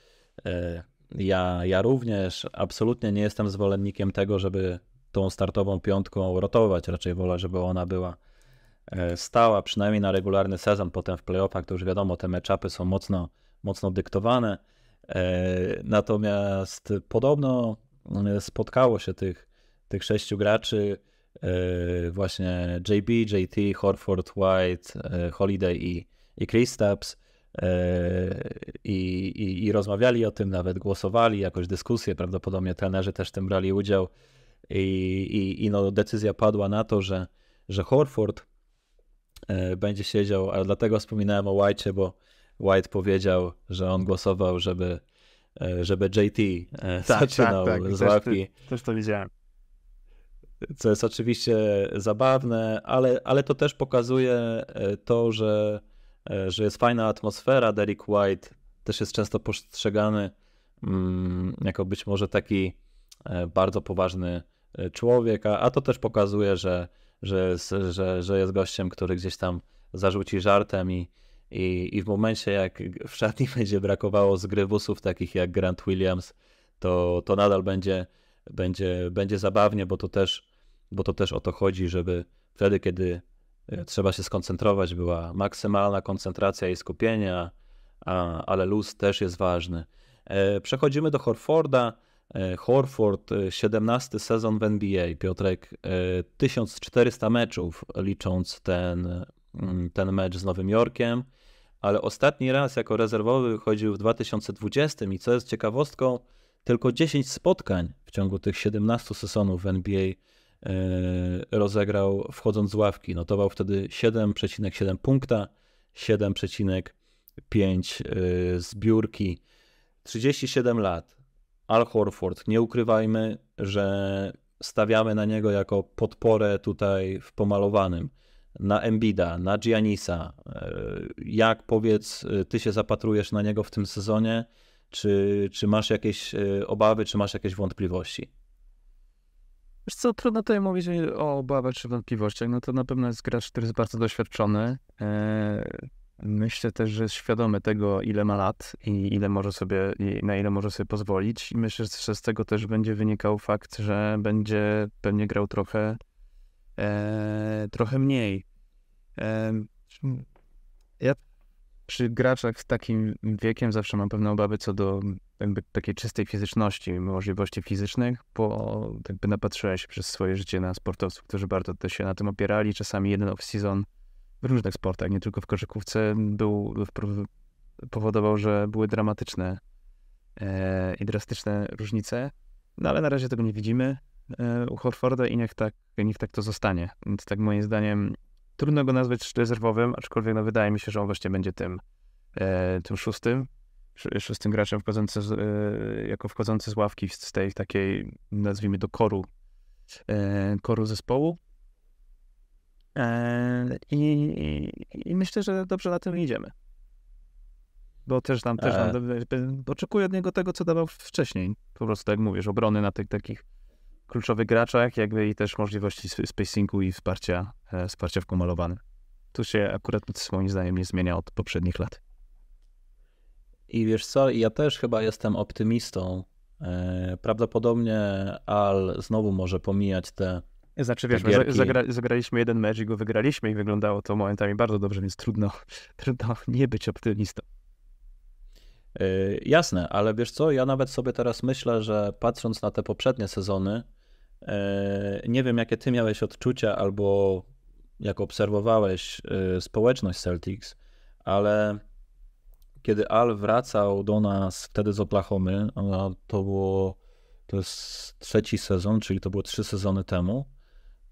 E, ja, ja również absolutnie nie jestem zwolennikiem tego, żeby tą startową piątką rotować. Raczej wolę, żeby ona była e, stała, przynajmniej na regularny sezon. Potem w playoffach to już wiadomo, te meczapy są mocno, mocno dyktowane. E, natomiast podobno spotkało się tych, tych sześciu graczy właśnie JB, JT, Horford, White, Holiday i, i Stapps. E, I, i, i, rozmawiali o tym, nawet głosowali, jakoś dyskusje, prawdopodobnie trenerzy też w tym brali udział i, i no, decyzja padła na to, że, że Horford e, będzie siedział, a dlatego wspominałem o White'cie, bo White powiedział, że on głosował, żeby, e, żeby JT tak, tak, zaczynał tak, tak. z ławki. Też, też to widziałem. Co jest oczywiście zabawne, ale, ale to też pokazuje to, że E, że jest fajna atmosfera. Derek White też jest często postrzegany mm, jako być może taki e, bardzo poważny e, człowiek, a, to też pokazuje, że, że, że, że jest gościem, który gdzieś tam zarzuci żartem i, i, i w momencie, jak w szatni będzie brakowało zgrywusów takich jak Grant Williams, to, to nadal będzie, będzie, będzie zabawnie, bo to, też, bo to też o to chodzi, żeby wtedy, kiedy E, trzeba się skoncentrować, była maksymalna koncentracja i skupienia, a, ale luz też jest ważny. E, przechodzimy do Horforda. E, Horford, 17 sezon w NBA, Piotrek, 1400 meczów licząc ten, mm, ten mecz z Nowym Jorkiem, ale ostatni raz jako rezerwowy wychodził w 2020 i co jest ciekawostką, tylko 10 spotkań w ciągu tych 17 sezonów w NBA E, rozegrał wchodząc z ławki. Notował wtedy 7,7 punkta, 7,5 e, zbiórki. 37 lat. Al Horford, nie ukrywajmy, że stawiamy na niego jako podporę tutaj w pomalowanym. Na Embida, na Giannisa. E, jak powiedz, ty się zapatrujesz na niego w tym sezonie? Czy, czy masz jakieś obawy, czy masz jakieś wątpliwości? Wiesz co, trudno tutaj mówić o obawach czy wątpliwościach. No to na pewno jest gracz, który jest bardzo doświadczony. E, myślę też, że jest świadomy tego, ile ma lat i ile może sobie, na ile może sobie pozwolić. I myślę, że z tego też będzie wynikał fakt, że będzie pewnie grał trochę, e, trochę mniej. E, ja przy graczach z takim wiekiem zawsze mam pewne obawy co do jakby takiej czystej fizyczności, możliwości fizycznych, bo jakby napatrzyłem się przez swoje życie na sportowców, którzy bardzo to się na tym opierali. Czasami jeden off-season w różnych sportach, nie tylko w koszykówce, był, powodował, że były dramatyczne e, i drastyczne różnice. No ale na razie tego nie widzimy e, u Horforda i niech tak, niech tak to zostanie. Więc tak moim zdaniem trudno go nazwać rezerwowym, aczkolwiek no, wydaje mi się, że on właśnie będzie tym, e, tym szóstym szóstym graczem wchodzący z, e, jako wchodzący z ławki z tej takiej, nazwijmy to, koru, e, koru zespołu. E, I, i, I, myślę, że dobrze na tym idziemy. Bo też tam, też tam oczekuję od niego tego, co dawał wcześniej. Po prostu, tak jak mówisz, obrony na tych takich kluczowych graczach, jakby i też możliwości spacingu i wsparcia, wsparcia w kumalowanym. Tu się akurat moim zdaniem nie zmienia od poprzednich lat. I wiesz co, ja też chyba jestem optymistą. E, prawdopodobnie Al znowu może pomijać te. Znaczy, wiesz, my zagra zagraliśmy jeden mecz i go wygraliśmy i wyglądało to momentami bardzo dobrze, więc trudno, trudno nie być optymistą. E, jasne, ale wiesz co, ja nawet sobie teraz myślę, że patrząc na te poprzednie sezony, e, nie wiem jakie ty miałeś odczucia albo jak obserwowałeś społeczność Celtics, ale kiedy Al wracał do nas wtedy z Oklahomy, to było, to jest trzeci sezon, czyli to było trzy sezony temu,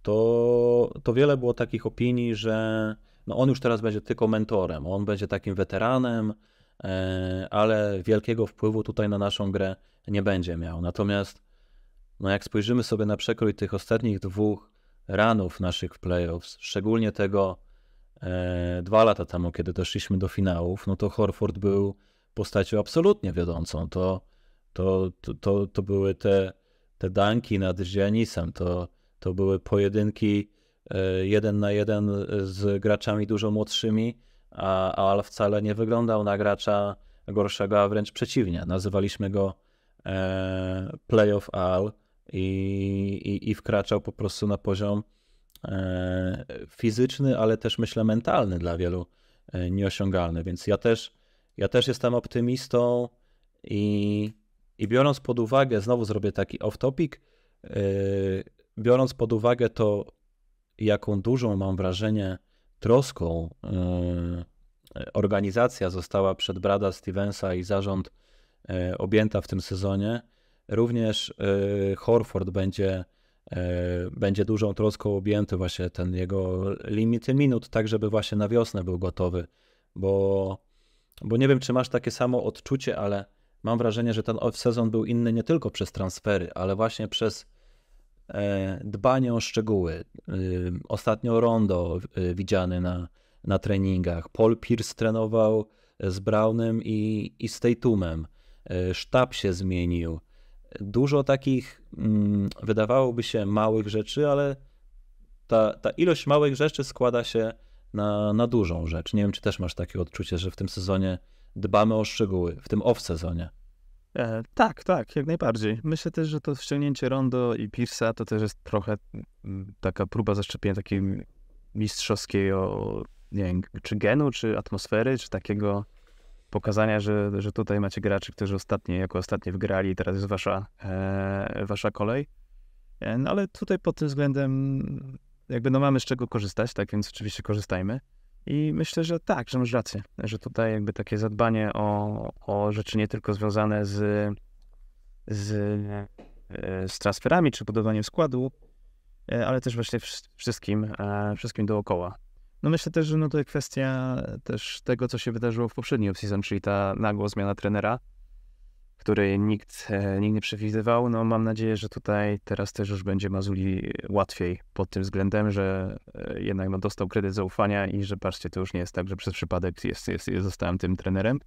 to, to wiele było takich opinii, że no on już teraz będzie tylko mentorem, on będzie takim weteranem, e, ale wielkiego wpływu tutaj na naszą grę nie będzie miał. Natomiast no jak spojrzymy sobie na przekrój tych ostatnich dwóch ranów naszych playoffs, szczególnie tego E, dwa lata temu, kiedy doszliśmy do finałów, no to Horford był postacią absolutnie wiodącą. To, to, to, to, to były te, te danki nad Giannisem, to, to były pojedynki e, jeden na jeden z graczami dużo młodszymi, a, a Al wcale nie wyglądał na gracza gorszego, a wręcz przeciwnie. Nazywaliśmy go e, playoff Al i, i, i wkraczał po prostu na poziom E, fizyczny, ale też myślę mentalny dla wielu e, nieosiągalny. Więc ja też, ja też jestem optymistą i, i biorąc pod uwagę, znowu zrobię taki off-topic, e, biorąc pod uwagę to, jaką dużą mam wrażenie troską organizacja została przed Brada Stevensa i zarząd objęta w tym sezonie, również Horford będzie E, będzie dużą troską objęty właśnie ten jego limit minut, tak żeby właśnie na wiosnę był gotowy, bo, bo nie wiem, czy masz takie samo odczucie, ale mam wrażenie, że ten off-sezon był inny nie tylko przez transfery, ale właśnie przez e, dbanie o szczegóły. E, ostatnio Rondo widziany na, na treningach, Paul Pierce trenował z Brownem i, i z Tatumem, sztab się zmienił, dużo takich, mm, wydawałoby się, małych rzeczy, ale ta, ta ilość małych rzeczy składa się na, na dużą rzecz. Nie wiem, czy też masz takie odczucie, że w tym sezonie dbamy o szczegóły, w tym off-sezonie. E, tak, tak, jak najbardziej. Myślę też, że to wciągnięcie Rondo i Pierce'a to też jest trochę mm, taka próba zaszczepienia takiej mistrzowskiej o, nie wiem, czy genu, czy atmosfery, czy takiego pokazania, że, że tutaj macie graczy, którzy ostatnie, jako ostatnie wgrali i teraz jest wasza, e, wasza kolej. E, no ale tutaj pod tym względem jakby no mamy z czego korzystać, tak więc oczywiście korzystajmy. I myślę, że tak, że masz rację, że tutaj jakby takie zadbanie o, o rzeczy nie tylko związane z, z, e, z transferami czy budowaniem składu, e, ale też właśnie wszystkim, e, wszystkim dookoła. No myślę też, że no to jest kwestia też tego, co się wydarzyło w poprzedniej sezonie, czyli ta nagła zmiana trenera, której nikt, e, nikt nie przewidywał. No mam nadzieję, że tutaj teraz też już będzie Mazuli łatwiej pod tym względem, że e, jednak no, dostał kredyt zaufania i że patrzcie, to już nie jest tak, że przez przypadek jest, jest, jest zostałem tym trenerem,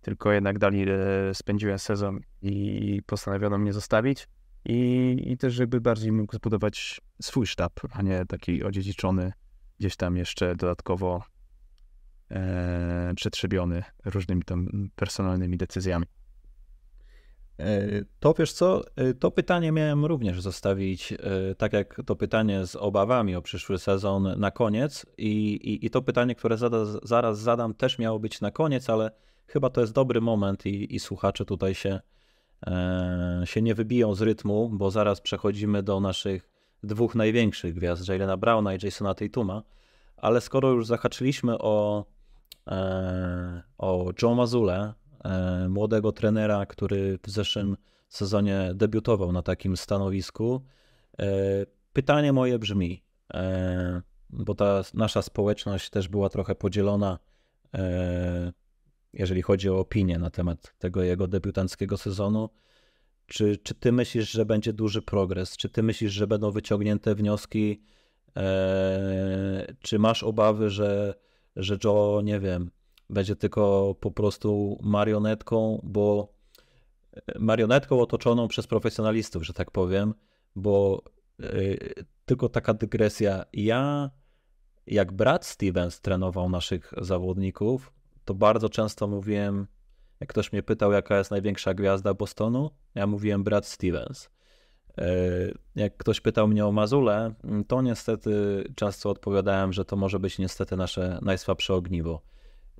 tylko jednak dali, e, spędziłem sezon i postanowiono mnie zostawić. I, I też, żeby bardziej mógł zbudować swój sztab, a nie taki odziedziczony gdzieś tam jeszcze dodatkowo e, przetrzebiony różnymi tam personalnymi decyzjami. E, to wiesz co, e, to pytanie miałem również zostawić, e, tak jak to pytanie z obawami o przyszły sezon na koniec i, i, i to pytanie, które zada, zaraz zadam też miało być na koniec, ale chyba to jest dobry moment i, i słuchacze tutaj się, e, się nie wybiją z rytmu, bo zaraz przechodzimy do naszych dwóch największych gwiazd, Jaylena Browna i Jasona Tatuma, ale skoro już zahaczyliśmy o, e, o Joe Mazule, młodego trenera, który w zeszłym sezonie debiutował na takim stanowisku, e, pytanie moje brzmi, e, bo ta nasza społeczność też była trochę podzielona, jeżeli chodzi o opinię na temat tego jego debiutanckiego sezonu. Czy, czy ty myślisz, że będzie duży progres? Czy ty myślisz, że będą wyciągnięte wnioski? Eee, czy masz obawy, że, że Joe, nie wiem, będzie tylko po prostu marionetką, bo e, marionetką otoczoną przez profesjonalistów, że tak powiem, bo e, tylko taka dygresja. Ja, jak brat Stevens trenował naszych zawodników, to bardzo często mówiłem, jak ktoś mnie pytał, jaka jest największa gwiazda Bostonu, ja mówiłem Brad Stevens. E, jak ktoś pytał mnie o Mazulę, mm, to niestety często odpowiadałem, że to może być niestety nasze najsłabsze ogniwo.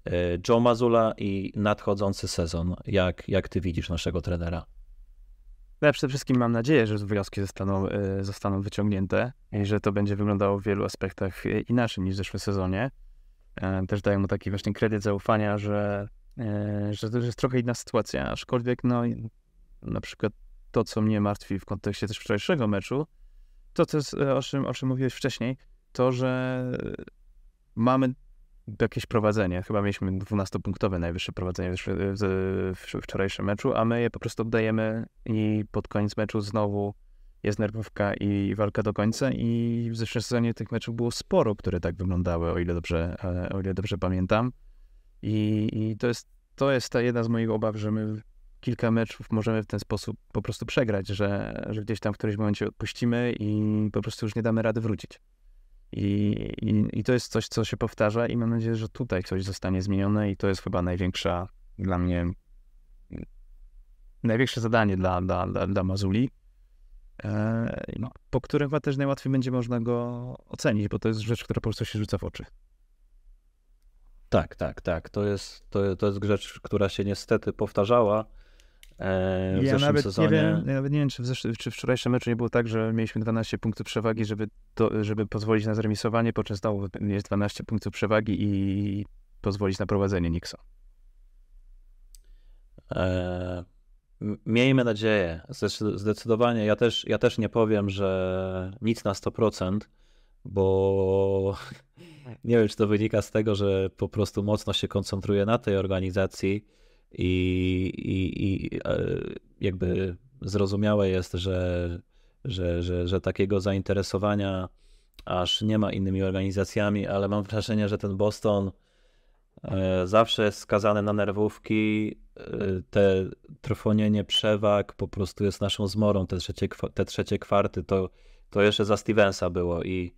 E, Joe Mazula i nadchodzący sezon. Jak, jak ty widzisz naszego trenera? No ja przede wszystkim mam nadzieję, że wnioski zostaną, e, zostaną wyciągnięte i że to będzie wyglądało w wielu aspektach inaczej niż w zeszłym sezonie. Też daję mu taki właśnie kredyt zaufania, że E, że to jest trochę inna sytuacja, aczkolwiek no, na przykład to, co mnie martwi w kontekście też wczorajszego meczu, to to e, o czym, o czym mówiłeś wcześniej, to, że mamy jakieś prowadzenie, chyba mieliśmy 12-punktowe najwyższe prowadzenie w, wczorajszym meczu, a my je po prostu oddajemy i pod koniec meczu znowu jest nerwówka i walka do końca i w zeszłym sezonie tych meczów było sporo, które tak wyglądały, o ile dobrze, e, o ile dobrze pamiętam. I, i to, jest, to jest ta jedna z moich obaw, że my kilka meczów możemy w ten sposób po prostu przegrać, że, że gdzieś tam w którymś momencie odpuścimy i po prostu już nie damy rady wrócić. I, i, I, to jest coś, co się powtarza i mam nadzieję, że tutaj coś zostanie zmienione i to jest chyba największa dla mnie największe zadanie dla, dla, dla, dla Mazuli, e, no, po którym chyba też najłatwiej będzie można go ocenić, bo to jest rzecz, która po prostu się rzuca w oczy. Tak, tak, tak. To jest, to, to jest rzecz, która się niestety powtarzała. E, w ja zeszłym nawet sezonie. Nie wiem, ja nawet nie wiem, czy w, zesz- czy w wczorajszym meczu nie było tak, że mieliśmy 12 punktów przewagi, żeby, to, żeby pozwolić na zremisowanie, podczas znowu jest 12 punktów przewagi i pozwolić na prowadzenie Nixon. E, miejmy nadzieję. Zdecydowanie. Ja też, ja też nie powiem, że nic na 100% bo nie wiem, czy to wynika z tego, że po prostu mocno się koncentruję na tej organizacji i, i, i e, jakby zrozumiałe jest, że, że, że, że takiego zainteresowania aż nie ma innymi organizacjami, ale mam wrażenie, że ten Boston e, zawsze jest skazany na nerwówki. E, te trwonienie przewag po prostu jest naszą zmorą. Te trzecie, te trzecie kwarty to, to jeszcze za Stevensa było i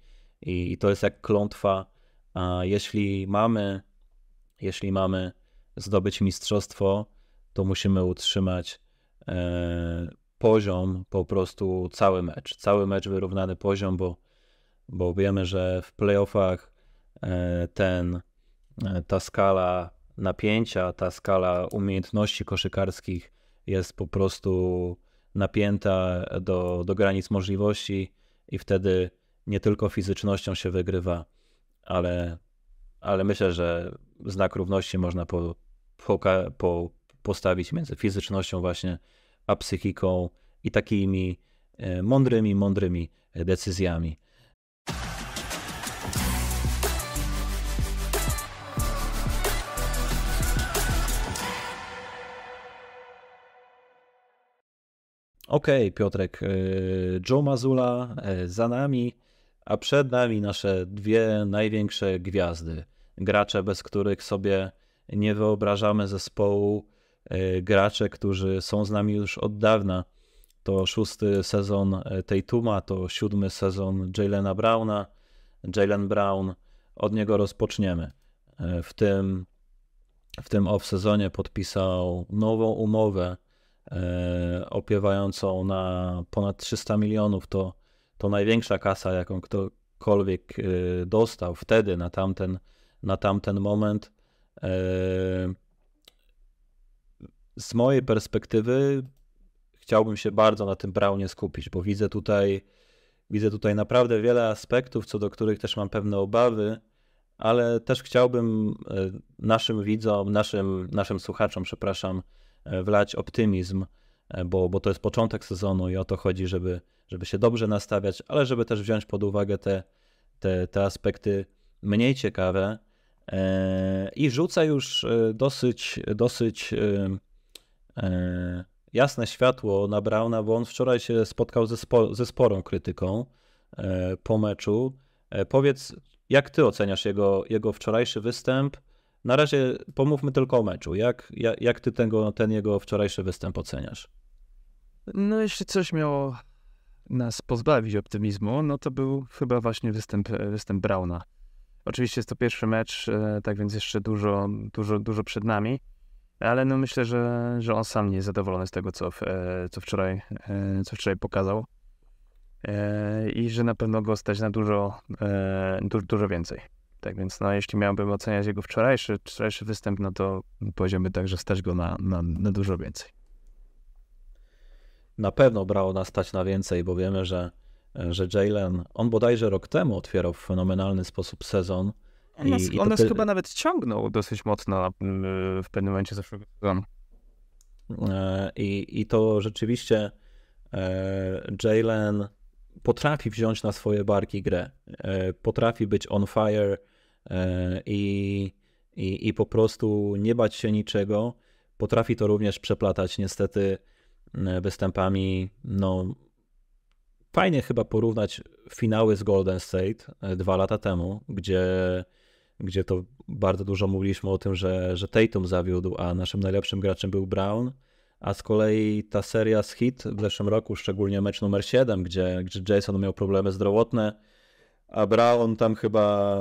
i, I, to jest jak klątwa. A jeśli mamy, jeśli mamy zdobyć mistrzostwo, to musimy utrzymać e, poziom po prostu cały mecz. Cały mecz wyrównany poziom, bo, bo wiemy, że w playoffach e, ten, e, ta skala napięcia, ta skala umiejętności koszykarskich jest po prostu napięta do, do granic możliwości i wtedy nie tylko fizycznością się wygrywa, ale, ale myślę, że znak równości można po, po, po postawić między fizycznością właśnie, a psychiką i takimi e, mądrymi, mądrymi decyzjami. OK, Piotrek, e, Joe Mazula e, za nami a przed nami nasze dwie największe gwiazdy. Gracze, bez których sobie nie wyobrażamy zespołu, e, gracze, którzy są z nami już od dawna. To szósty sezon e, Tatuma, to siódmy sezon Jalena Browna. Jalen Brown, od niego rozpoczniemy. E, w tym, w tym off-sezonie podpisał nową umowę opiewającą na ponad 300 milionów. To to największa kasa, jaką ktokolwiek y, dostał wtedy na tamten, na tamten moment. Y, z mojej perspektywy chciałbym się bardzo na tym Brownie skupić, bo widzę tutaj, widzę tutaj naprawdę wiele aspektów, co do których też mam pewne obawy, ale też chciałbym y, naszym widzom, naszym, naszym słuchaczom, przepraszam, wlać optymizm, bo, bo to jest początek sezonu i o to chodzi, żeby, żeby się dobrze nastawiać, ale żeby też wziąć pod uwagę te, te, te aspekty mniej ciekawe. E, I rzuca już e, dosyć, dosyć e, jasne światło na Brauna, bo on wczoraj się spotkał ze, spo, ze sporą krytyką po meczu. Powiedz, jak ty oceniasz jego, jego wczorajszy występ? Na razie pomówmy tylko o meczu. Jak, jak, jak ty tego, ten jego wczorajszy występ oceniasz? No, jeśli coś miało nas pozbawić optymizmu, no to był chyba właśnie występ, e, występ Brauna. Oczywiście jest to pierwszy mecz, e, tak więc jeszcze dużo, dużo, dużo przed nami, ale no myślę, że, że on sam nie jest zadowolony z tego, co, e, co, wczoraj, co wczoraj pokazał i że na pewno go stać na dużo, dużo więcej. Tak więc no, jeśli miałbym oceniać jego wczorajszy, wczorajszy występ, no to powiedziałbym tak, że stać go na, na, na dużo więcej na pewno brało nas stać na więcej, bo wiemy, że, że Jalen, on bodajże rok temu otwierał w fenomenalny sposób sezon. On nas, i, on nas ty... chyba nawet ciągnął dosyć mocno e, w pewnym momencie zeszłego sezonu. E, I, I to rzeczywiście e, Jalen potrafi wziąć na swoje barki grę. Potrafi być on fire i, i, i po prostu nie bać się niczego. Potrafi to również przeplatać niestety E, występami. No, fajnie chyba porównać finały z Golden State e, dwa lata temu, gdzie, gdzie to bardzo dużo mówiliśmy o tym, że, że Tatum zawiódł, a naszym najlepszym graczem był Brown. A z kolei ta seria z hit w zeszłym roku, szczególnie mecz numer 7, gdzie, gdzie Jason miał problemy zdrowotne, a Brown tam chyba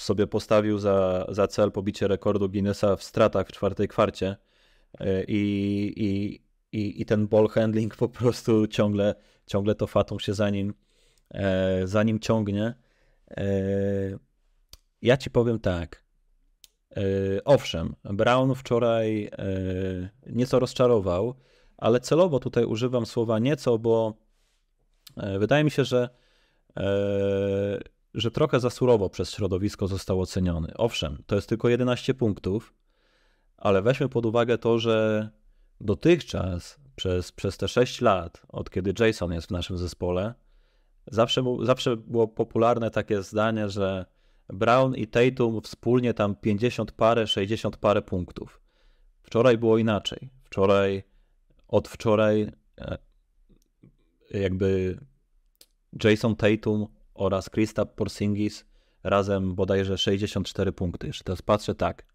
sobie postawił za, za cel pobicie rekordu Guinnessa w stratach w czwartej kwarcie. E, I, i, i, i ten ball handling po prostu ciągle, ciągle to fatą się za nim, e, za nim ciągnie. E, ja ci powiem tak. E, owszem, Brown wczoraj e, nieco rozczarował, ale celowo tutaj używam słowa nieco, bo e, wydaje mi się, że, e, że trochę za surowo przez środowisko został oceniony. Owszem, to jest tylko 11 punktów, ale weźmy pod uwagę to, że dotychczas przez, przez te 6 lat, od kiedy Jason jest w naszym zespole, zawsze, zawsze było popularne takie zdanie, że Brown i Tatum wspólnie tam 50 parę, 60 parę punktów. Wczoraj było inaczej. Wczoraj, od wczoraj e, jakby Jason Tatum oraz Krista Porzingis razem bodajże 64 punkty. Jeszcze teraz patrzę tak,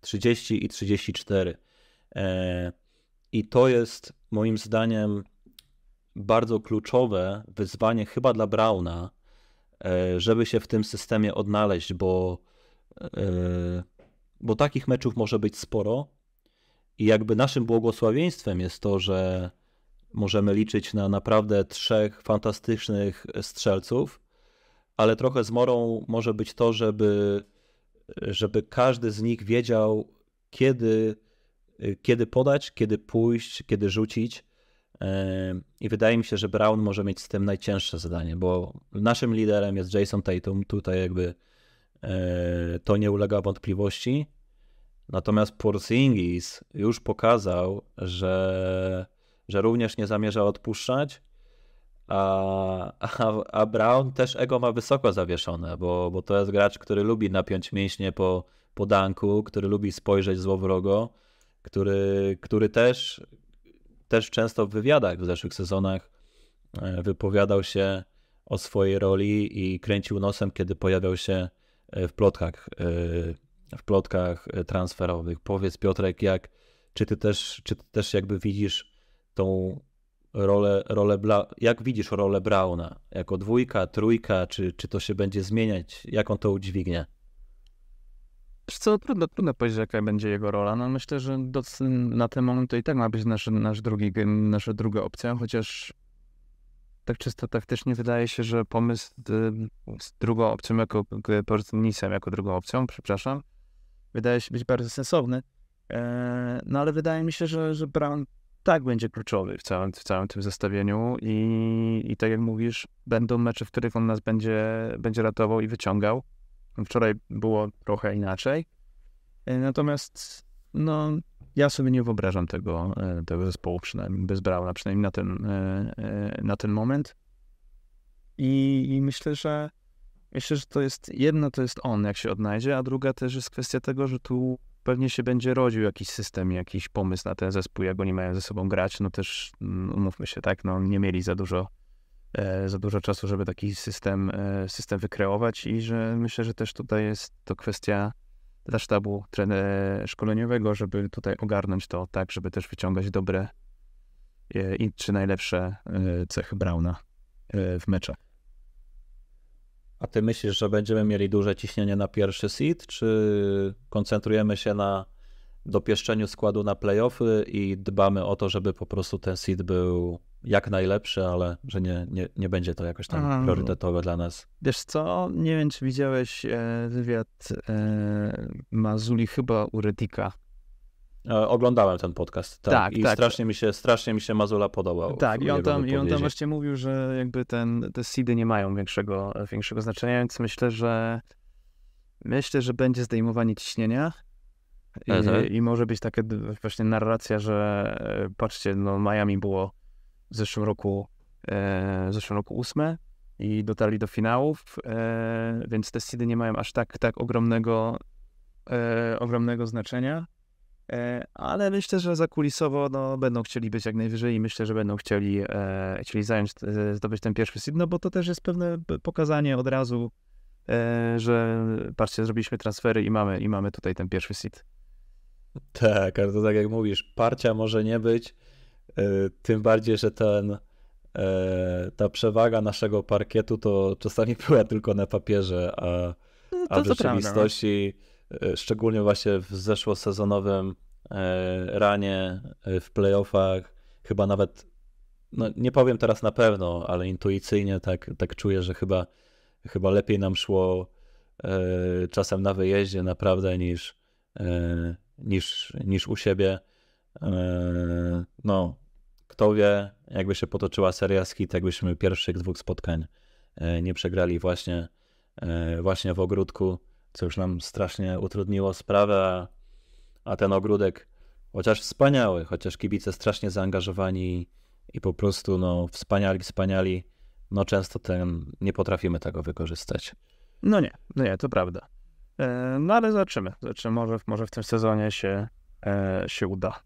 30 e, i 34 E, I to jest moim zdaniem bardzo kluczowe wyzwanie chyba dla Brauna, e, żeby się w tym systemie odnaleźć, bo, e, bo takich meczów może być sporo. I jakby naszym błogosławieństwem jest to, że możemy liczyć na naprawdę trzech fantastycznych strzelców, ale trochę zmorą może być to, żeby, żeby każdy z nich wiedział, kiedy Y, kiedy podać, kiedy pójść, kiedy rzucić. I wydaje mi się, że Brown może mieć z tym najcięższe zadanie, bo naszym liderem jest Jason Tatum. Tutaj jakby e, to nie ulega wątpliwości. Natomiast Porzingis już pokazał, że, że również nie zamierza odpuszczać, a, a, a Brown też ego ma wysoko zawieszone, bo, bo to jest gracz, który lubi napiąć mięśnie po, po danku, który lubi spojrzeć złowrogo, który, który też, też często w wywiadach w zeszłych sezonach e, wypowiadał się o swojej roli i kręcił nosem, kiedy pojawiał się e, w plotkach, e, w plotkach transferowych. Powiedz Piotrek, jak, czy ty też, czy ty też jakby widzisz tą rolę, rolę Bla... jak widzisz rolę Brauna? Jako dwójka, trójka, czy, czy to się będzie zmieniać? Jak on to udźwignie? Wiesz co, trudno, trudno powiedzieć, jaka będzie jego rola. No myślę, że do, na ten moment to i tak ma być nasz, nasz drugi, nasza druga opcja, chociaż tak czysto taktycznie wydaje się, że pomysł y, z drugą opcją, jako Nisem y, jako drugą opcją, przepraszam, wydaje się być bardzo sensowny. E, no ale wydaje mi się, że, że Brown tak będzie kluczowy w całym, w całym tym zestawieniu i, i tak jak mówisz, będą mecze, w których on nas będzie, będzie ratował i wyciągał. Wczoraj było trochę inaczej. E, natomiast no, ja sobie nie wyobrażam tego, e, tego zespołu przynajmniej bez Brauna, przynajmniej na ten, e, na ten moment. I, I, myślę, że myślę, że to jest jedna to jest on, jak się odnajdzie, a druga też jest kwestia tego, że tu pewnie się będzie rodził jakiś system, jakiś pomysł na ten zespół, jak oni mają ze sobą grać. No też mówmy się, tak, no nie mieli za dużo E, za dużo czasu, żeby taki system, e, system wykreować i że myślę, że też tutaj jest to kwestia dla sztabu szkoleniowego, żeby tutaj ogarnąć to tak, żeby też wyciągać dobre e, i czy najlepsze cechy Brauna w meczach. A ty myślisz, że będziemy mieli duże ciśnienie na pierwszy seed, czy koncentrujemy się na dopieszczeniu składu na playoffy i dbamy o to, żeby po prostu ten seed był jak najlepszy, ale że nie, nie, nie będzie to jakoś tam no. priorytetowe dla nas. Wiesz co, nie wiem czy widziałeś e, wywiad e, Mazuli chyba u Redika. E, oglądałem ten podcast, tak. tak I tak. strasznie mi się, strasznie mi się Mazula podobał. Tak, i on, tam, i on tam właśnie mówił, że jakby ten, te seedy nie mają większego, większego znaczenia, więc myślę, że myślę, że będzie zdejmowanie ciśnienia. I, mhm. I może być taka właśnie narracja, że e, patrzcie, no Miami było w zeszłym roku, e, w zeszłym roku ósme i dotarli do finałów, e, więc te seedy nie mają aż tak, tak ogromnego, e, ogromnego znaczenia. E, ale myślę, że zakulisowo no, będą chcieli być jak najwyżej i myślę, że będą chcieli, e, chcieli zająć, e, zdobyć ten pierwszy seed, no bo to też jest pewne pokazanie od razu, że patrzcie, zrobiliśmy transfery i mamy, i mamy tutaj ten pierwszy seed. Tak, ale to tak jak mówisz, parcia może nie być, E, tym bardziej, że ten, e, ta przewaga naszego parkietu to czasami była tylko na papierze, a, no a w no. rzeczywistości, e, szczególnie właśnie w zeszłosezonowym ranie, w playoffach, chyba nawet, no nie powiem teraz na pewno, ale intuicyjnie tak, tak czuję, że chyba, chyba lepiej nam szło czasem na wyjeździe naprawdę niż, niż, niż u siebie. No, kto wie, jakby się potoczyła seria z hit, jakbyśmy pierwszych dwóch spotkań e, nie przegrali właśnie, e, właśnie w ogródku, co już nam strasznie utrudniło sprawę, a, a ten ogródek chociaż wspaniały, chociaż kibice strasznie zaangażowani i po prostu no, wspaniali, wspaniali, no często ten, nie potrafimy tego wykorzystać. No nie, no nie, to prawda. E, no ale zobaczymy, zobaczymy może, może w tym sezonie się, się uda.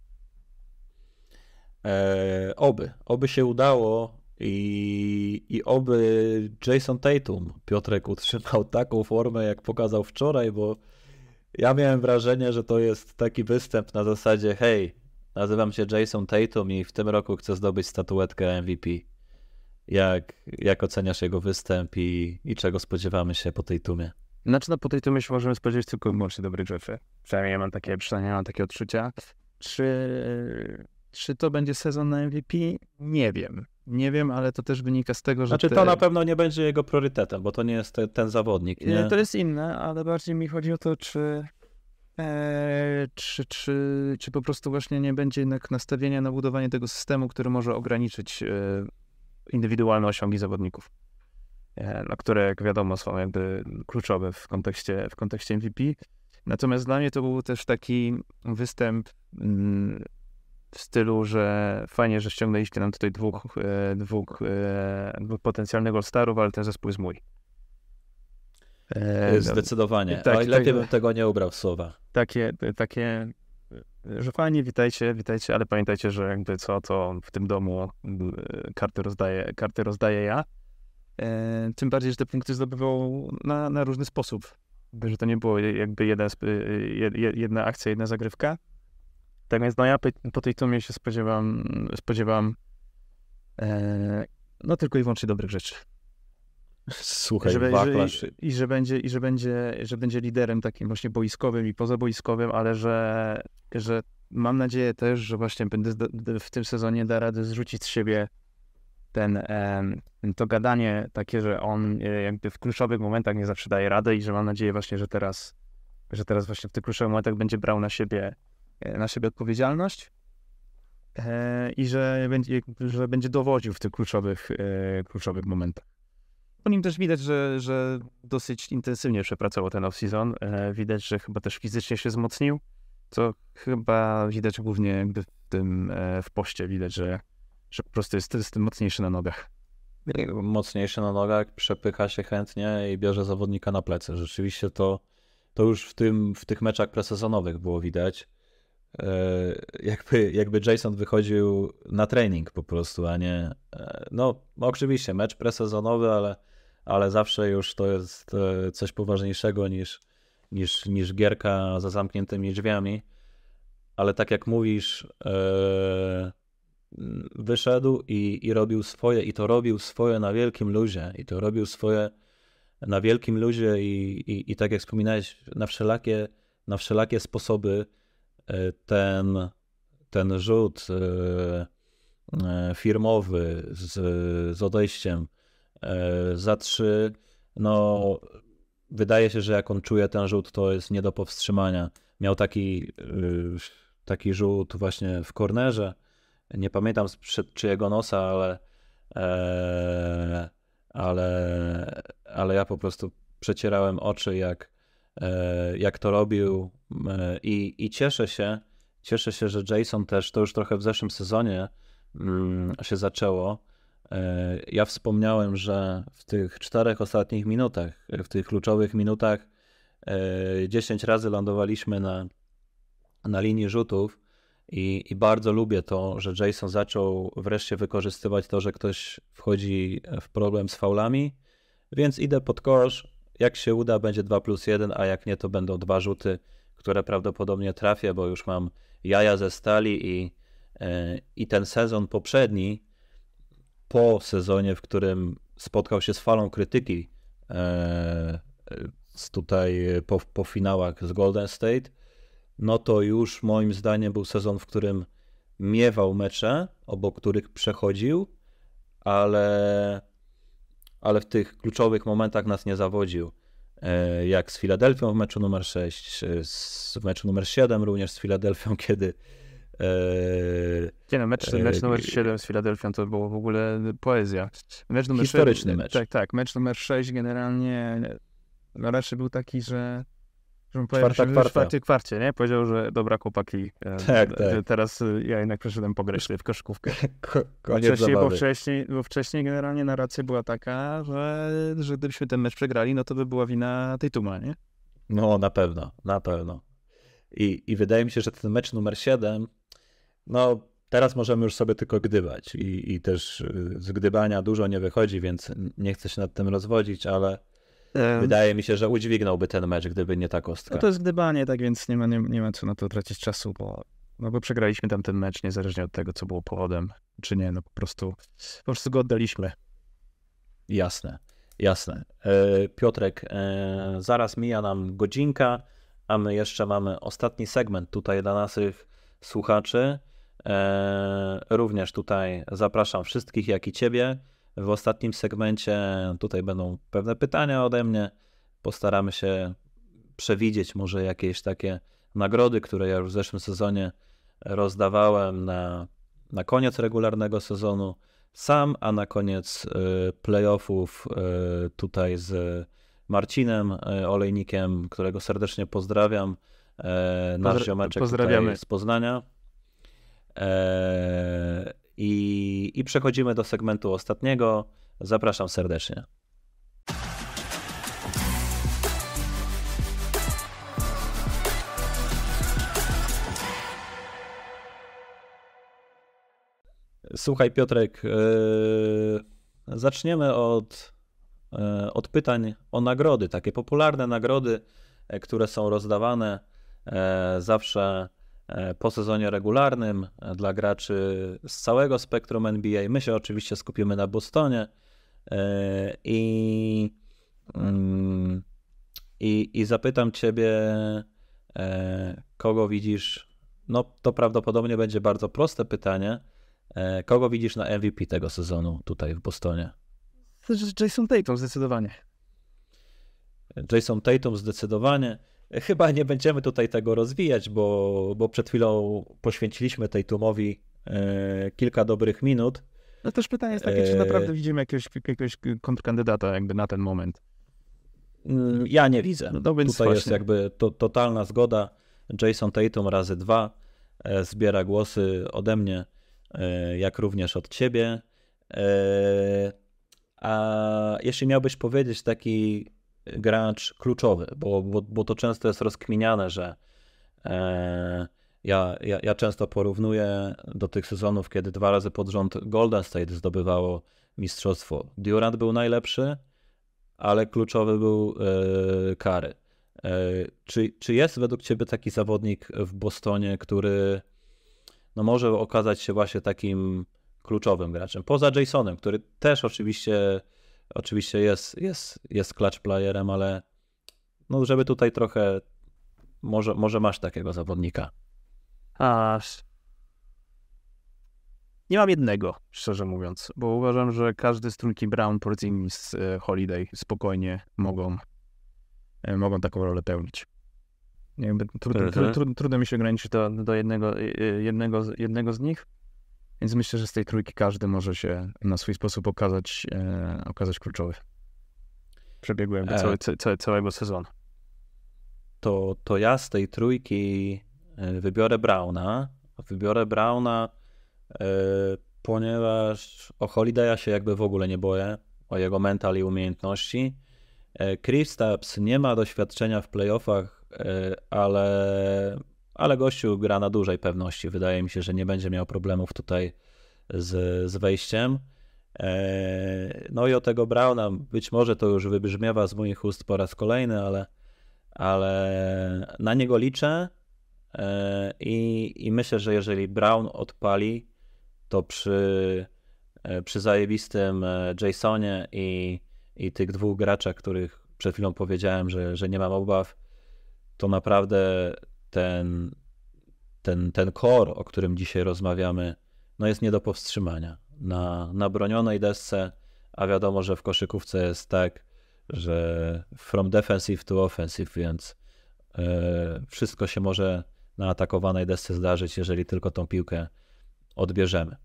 E, oby, oby się udało i, i oby Jason Tatum, Piotrek, utrzymał taką formę, jak pokazał wczoraj, bo ja miałem wrażenie, że to jest taki występ na zasadzie hej, nazywam się Jason Tatum i w tym roku chcę zdobyć statuetkę MVP. Jak, jak oceniasz jego występ i, i czego spodziewamy się po tej tumie? Znaczy, no po tej tumie się możemy spodziewać tylko i wyłącznie dobrej rzeczy. Przynajmniej ja mam takie, przynajmniej mam takie odczucia. Czy czy to będzie sezon na MVP? Nie wiem. Nie wiem, ale to też wynika z tego, że. Znaczy, te... to na pewno nie będzie jego priorytetem, bo to nie jest te, ten zawodnik. Nie? To jest inne, ale bardziej mi chodzi o to, czy, e, czy, czy, czy po prostu właśnie nie będzie jednak nastawienia na budowanie tego systemu, który może ograniczyć e, indywidualne osiągi zawodników, e, no, które, jak wiadomo, są jakby kluczowe w kontekście, w kontekście MVP. Natomiast dla mnie to był też taki występ. Mm, w stylu, że fajnie, że ściągnęliście nam tutaj dwóch, e, dwóch, e, dwóch potencjalnych all ale ten zespół jest mój. E, e no, Zdecydowanie. Tak, lepiej tak, bym tego nie ubrał słowa. Takie, takie, że fajnie, witajcie, witajcie, ale pamiętajcie, że jakby co, to w tym domu e, karty rozdaję, karty rozdaję ja. E, tym bardziej, że te punkty zdobywał na, na różny sposób. Że to nie było jakby jedna, jedna akcja, jedna zagrywka, tak więc no ja po tej tomie się spodziewam, spodziewam e, no tylko i wyłącznie dobrych rzeczy. Słuchaj, że, Że, I że będzie, i że będzie, że będzie liderem takim właśnie boiskowym i pozaboiskowym, ale że, że mam nadzieję też, że właśnie będę w tym sezonie da radę zrzucić z siebie ten, to gadanie takie, że on e, jakby w kluczowych momentach nie zawsze daje radę i że mam nadzieję właśnie, że teraz, że teraz właśnie w tych kluczowych momentach będzie brał na siebie E, na siebie odpowiedzialność e, i że będzie, że będzie dowodził w tych kluczowych, e, kluczowych momentach. Po nim też widać, że, że dosyć intensywnie przepracował ten off-season. Widać, że chyba też fizycznie się wzmocnił, co chyba widać głównie jakby w tym, w poście widać, że, że po prostu jest, jest mocniejszy na nogach. Mocniejszy na nogach, przepycha się chętnie i bierze zawodnika na plecy. Rzeczywiście to, to już w, tym, w tych meczach presezonowych było widać E, jakby, jakby Jason wychodził na trening po prostu, a nie. E, no, oczywiście, mecz presezonowy, ale, ale zawsze już to jest e, coś poważniejszego niż, niż, niż gierka za zamkniętymi drzwiami. Ale tak jak mówisz, wyszedł i, i robił swoje, i to robił swoje na wielkim luzie, i to robił swoje na wielkim luzie, i, i, i tak jak wspominałeś, na wszelakie, na wszelakie sposoby E, ten, ten rzut e, e, firmowy z, z odejściem za trzy, no wydaje się, że jak on czuje ten rzut, to jest nie do powstrzymania. Miał taki, taki rzut właśnie w kornerze, nie pamiętam przed czyjego nosa, ale, ale, ale ja po prostu przecierałem oczy, jak, E, jak to robił e, i, i cieszę się, cieszę się, że Jason też, to już trochę w zeszłym sezonie mm, się zaczęło. E, ja wspomniałem, że w tych czterech ostatnich minutach, w tych kluczowych minutach, 10 razy lądowaliśmy na, na linii rzutów i, i bardzo lubię to, że Jason zaczął wreszcie wykorzystywać to, że ktoś wchodzi w problem z faulami, więc idę pod kosz, jak się uda, będzie 2 plus 1, a jak nie, to będą dwa rzuty, które prawdopodobnie trafię, bo już mam jaja ze stali i, e, i ten sezon poprzedni, po sezonie, w którym spotkał się z falą krytyki e, tutaj po, po finałach z Golden State, no to już moim zdaniem był sezon, w którym miewał mecze, obok których przechodził, ale ale w tych kluczowych momentach nas nie zawodził. E, jak z Filadelfią w meczu numer 6, e, w meczu numer 7 również z Filadelfią, kiedy. E, nie no, mecz, mecz numer 7 z Filadelfią to było w ogóle poezja. Mecz numer Historyczny 6, mecz. Tak, tak. Mecz numer 6 generalnie no raczej był taki, że Czwarta, się kwarta. w czwarcie kwarcie, nie? Powiedział, że dobra chłopaki, tak, e, tak. tak. teraz ja jednak przeszedłem po w koszkówkę. koniec wcześniej, Bo wcześniej, bo wcześniej generalnie narracja była taka, że, że gdybyśmy ten mecz przegrali, no to by była wina tej tuma, nie? No, na pewno, na pewno. I, I wydaje mi się, że ten mecz numer 7, no teraz możemy już sobie tylko gdybać i, i też y, z gdybania dużo nie wychodzi, więc nie chcę się nad tym rozwodzić, ale Wydaje mi się, że udźwignąłby ten mecz, gdyby nie ta kostka. No to jest gdybanie, tak więc nie ma, nie, nie ma co na to tracić czasu, bo, no bo przegraliśmy tamten mecz niezależnie od tego, co było powodem, czy nie. No po prostu, po prostu go oddaliśmy. Jasne, jasne. E, Piotrek, e, zaraz mija nam godzinka, a my jeszcze mamy ostatni segment tutaj dla naszych słuchaczy. E, również tutaj zapraszam wszystkich, jak i ciebie w ostatnim segmencie tutaj będą pewne pytania ode mnie. Postaramy się przewidzieć może jakieś takie nagrody, które ja już w zeszłym sezonie rozdawałem na, na koniec regularnego sezonu sam, a na koniec y, playoffów y, tutaj z Marcinem y, Olejnikiem, którego serdecznie pozdrawiam. Nasz Pozdra- ziomeczek z Poznania. E, i, I przechodzimy do segmentu ostatniego. Zapraszam serdecznie. Słuchaj, Piotrek, yy, zaczniemy od, yy, od pytań o nagrody. Takie popularne nagrody, e, które są rozdawane. Zawsze E, po sezonie regularnym e, dla graczy z całego spektrum NBA. My się oczywiście skupimy na Bostonie e, i, mm, i, i zapytam Ciebie, kogo widzisz. No, to prawdopodobnie będzie bardzo proste pytanie. Kogo widzisz na MVP tego sezonu tutaj w Bostonie? Jason Tatum zdecydowanie. Jason Tatum zdecydowanie. Chyba nie będziemy tutaj tego rozwijać, bo, bo przed chwilą poświęciliśmy tej tłumowi e, kilka dobrych minut. No też pytanie jest takie, czy e, naprawdę widzimy jakiegoś, jakiegoś kontrkandydata jakby na ten moment? Mm, ja nie widzę. No Tutaj właśnie. jest jakby to, totalna zgoda. Jason Tatum razy dwa e, zbiera głosy ode mnie, jak również od ciebie. A jeśli miałbyś powiedzieć taki gracz kluczowy, bo, bo, bo to często jest rozkminiane, że e, ja, ja, ja często porównuję do tych sezonów, kiedy dwa razy pod rząd Golden State zdobywało mistrzostwo. Durant był najlepszy, ale kluczowy był e, Kary. E, czy, czy jest według ciebie taki zawodnik w Bostonie, który no może okazać się właśnie takim kluczowym graczem? Poza Jasonem, który też oczywiście Oczywiście jest, jest, jest clutch playerem, ale no żeby tutaj trochę, może, może masz takiego zawodnika. Aż. Nie mam jednego, szczerze mówiąc, bo uważam, że każdy z trójki Brown, Porzingis, e, Holiday spokojnie mogą, e, mogą taką rolę pełnić. Mhm. trudno, mi się ograniczyć do, do jednego, e, jednego, jednego z nich. Więc myślę, że z tej trójki każdy może się na swój sposób okazać, e, okazać kluczowy. Przebiegłem jakby e, cały, cały całego sezonu. To, to ja z tej trójki e, wybiorę Brauna. Wybiorę Brauna, e, ponieważ o Holidaya się jakby w ogóle nie boję, o jego mental i umiejętności. Kristaps e, nie ma doświadczenia w playoffach, ale ale gościu gra na dużej pewności. Wydaje mi się, że nie będzie miał problemów tutaj z, z wejściem. Eee, no i o tego Brauna, być może to już wybrzmiewa z moich ust po raz kolejny, ale, ale na niego liczę eee, i, i myślę, że jeżeli Brown odpali, to przy, e, przy zajebistym e, Jasonie i, i tych dwóch graczach, których przed chwilą powiedziałem, że, że nie mam obaw, to naprawdę ten, ten, ten kor, o którym dzisiaj rozmawiamy, no jest nie do powstrzymania. Na, na bronionej desce, a wiadomo, że w koszykówce jest tak, że from defensive to offensive, więc yy, wszystko się może na atakowanej desce zdarzyć, jeżeli tylko tą piłkę odbierzemy.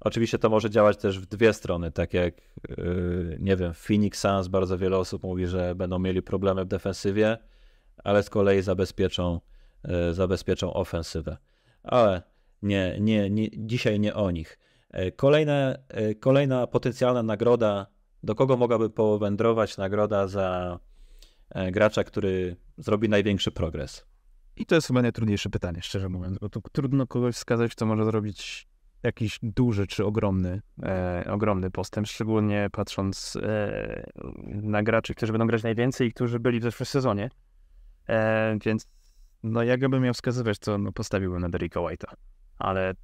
Oczywiście to może działać też w dwie strony, tak jak e, nie wiem, Phoenix Suns bardzo wiele osób mówi, że będą mieli problemy w defensywie, ale z kolei zabezpieczą E, zabezpieczą ofensywę. Ale nie, nie, nie, dzisiaj nie o nich. E, kolejne, e, kolejna potencjalna nagroda, do kogo mogłaby powędrować nagroda za gracza, który zrobi największy progres? I to jest chyba najtrudniejsze pytanie, szczerze mówiąc, bo tu trudno kogoś wskazać, kto może zrobić jakiś duży czy ogromny, e, ogromny postęp, szczególnie patrząc e, na graczy, którzy będą grać najwięcej i którzy byli w zeszłym sezonie. E, więc no ja bym miał wskazywać, to no, postawiłbym na Derricka White'a, ale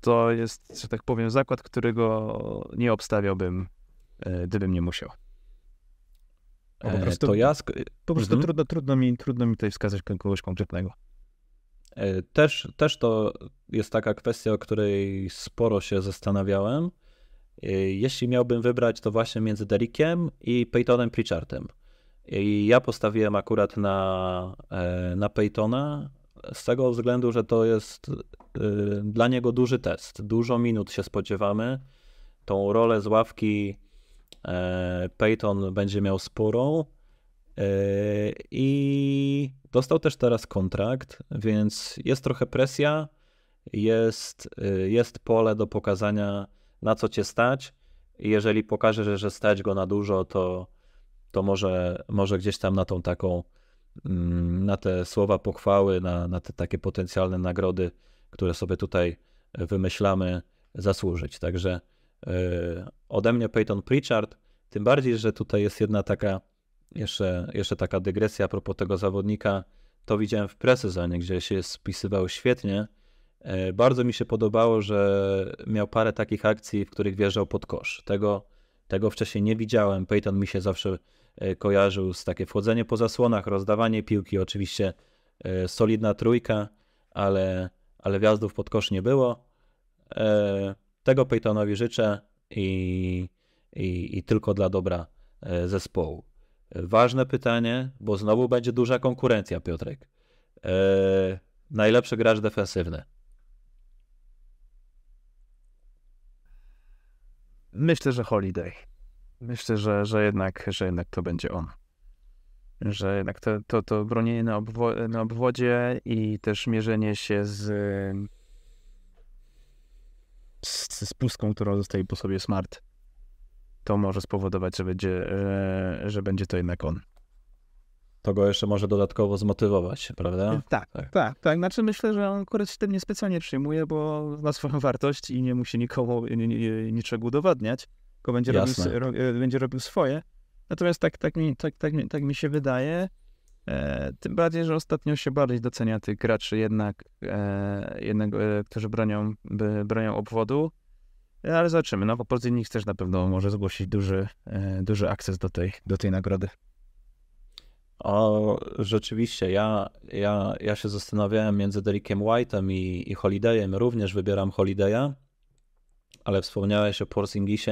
to jest, że tak powiem, zakład, którego nie obstawiałbym, e, gdybym nie musiał. po e, prostu, to ja sk- po prostu mhm. trudno, trudno, mi, trudno mi tutaj wskazać kogoś konkretnego. E, też, też to jest taka kwestia, o której sporo się zastanawiałem. Jeśli miałbym wybrać, to właśnie między Derrickiem i Peytonem Pritchardem. I ja postawiłem akurat na, e, na Peytona z tego względu, że to jest e, dla niego duży test. Dużo minut się spodziewamy. Tą rolę z ławki e, Peyton będzie miał sporą. I dostał też teraz kontrakt, więc jest trochę presja, jest, jest pole do pokazania, na co cię stać. Jeżeli pokażesz, że stać go na dużo, to, to może, może gdzieś tam na tą taką, mm, na te słowa pochwały, na, na te takie potencjalne nagrody, które sobie tutaj e, wymyślamy, zasłużyć. Także e, ode mnie Peyton Pritchard, tym bardziej, że tutaj jest jedna taka, jeszcze, jeszcze taka dygresja a propos tego zawodnika, to widziałem w presezonie, gdzie się spisywał świetnie. E, bardzo mi się podobało, że miał parę takich akcji, w których wjeżdżał pod kosz. Tego, tego wcześniej nie widziałem. Peyton mi się zawsze E, kojarzył z takie wchodzenie po zasłonach, rozdawanie piłki, oczywiście e, solidna trójka, ale, ale wjazdów pod kosz nie było. E, tego Peytonowi życzę i, i, i tylko dla dobra zespołu. Ważne pytanie, bo znowu będzie duża konkurencja, Piotrek. najlepszy gracz defensywny. Myślę, że Holiday. Myślę, że, że, jednak, że jednak to będzie on. Że jednak to, to, to bronienie na, obwo- na obwodzie i też mierzenie się z, z, z pustką, którą zostaje po sobie smart, to może spowodować, że będzie, że, że będzie to jednak on to go jeszcze może dodatkowo zmotywować, prawda? E, tak, tak, tak. tak. Znaczy myślę, że on akurat się tym niespecjalnie przyjmuje, bo ma swoją wartość i nie musi nikomu niczego udowadniać tylko będzie, robił, ro, e, będzie robił, swoje. Natomiast tak, tak, mi, tak, tak, tak mi się wydaje, e, tym bardziej, że ostatnio się bardziej docenia tych graczy jednak, e, jednak e, którzy bronią, by, bronią obwodu. E, ale zobaczymy, no po prostu też na pewno może zgłosić duży, e, duży akces do tej, do tej nagrody. O, rzeczywiście, ja, ja, ja się zastanawiałem między Derekiem White'em i, i Holidayem. Również wybieram Holidaya, ale wspomniałeś o Porzingisie.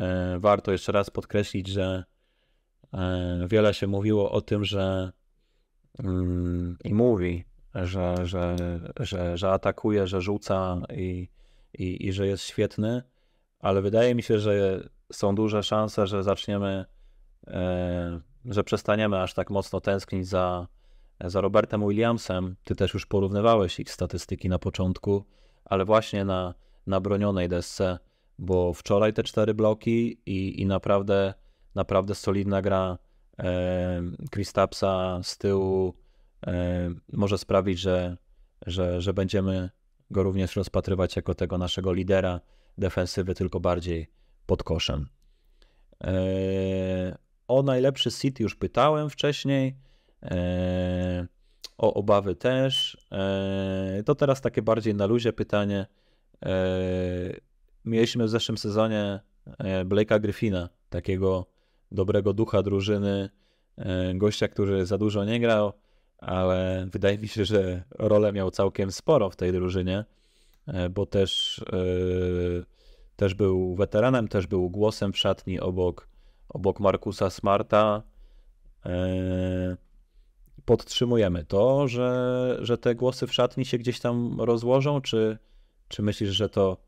E, warto jeszcze raz podkreślić, że e, wiele się mówiło o tym, że mm, i mówi, że, że, że, że atakuje, że rzuca i, i, i że jest świetny, ale wydaje mi się, że są duże szanse, że zaczniemy, e, że przestaniemy aż tak mocno tęsknić za, za Robertem Williamsem. Ty też już porównywałeś ich statystyki na początku, ale właśnie na, na bronionej desce bo wczoraj te cztery bloki i, i naprawdę, naprawdę solidna gra Kristapsa e, z tyłu e, może sprawić, że, że, że będziemy go również rozpatrywać jako tego naszego lidera defensywy, tylko bardziej pod koszem. E, o najlepszy City już pytałem wcześniej. E, o obawy też. E, to teraz takie bardziej na luzie pytanie. E, mieliśmy w zeszłym sezonie e, Blake'a Griffina, takiego dobrego ducha drużyny, e, gościa, który za dużo nie grał, ale wydaje mi się, że rolę miał całkiem sporo w tej drużynie, e, bo też, też był weteranem, też był głosem w szatni obok, obok Markusa Smarta. Podtrzymujemy to, że, że te głosy w szatni się gdzieś tam rozłożą, czy, czy myślisz, że to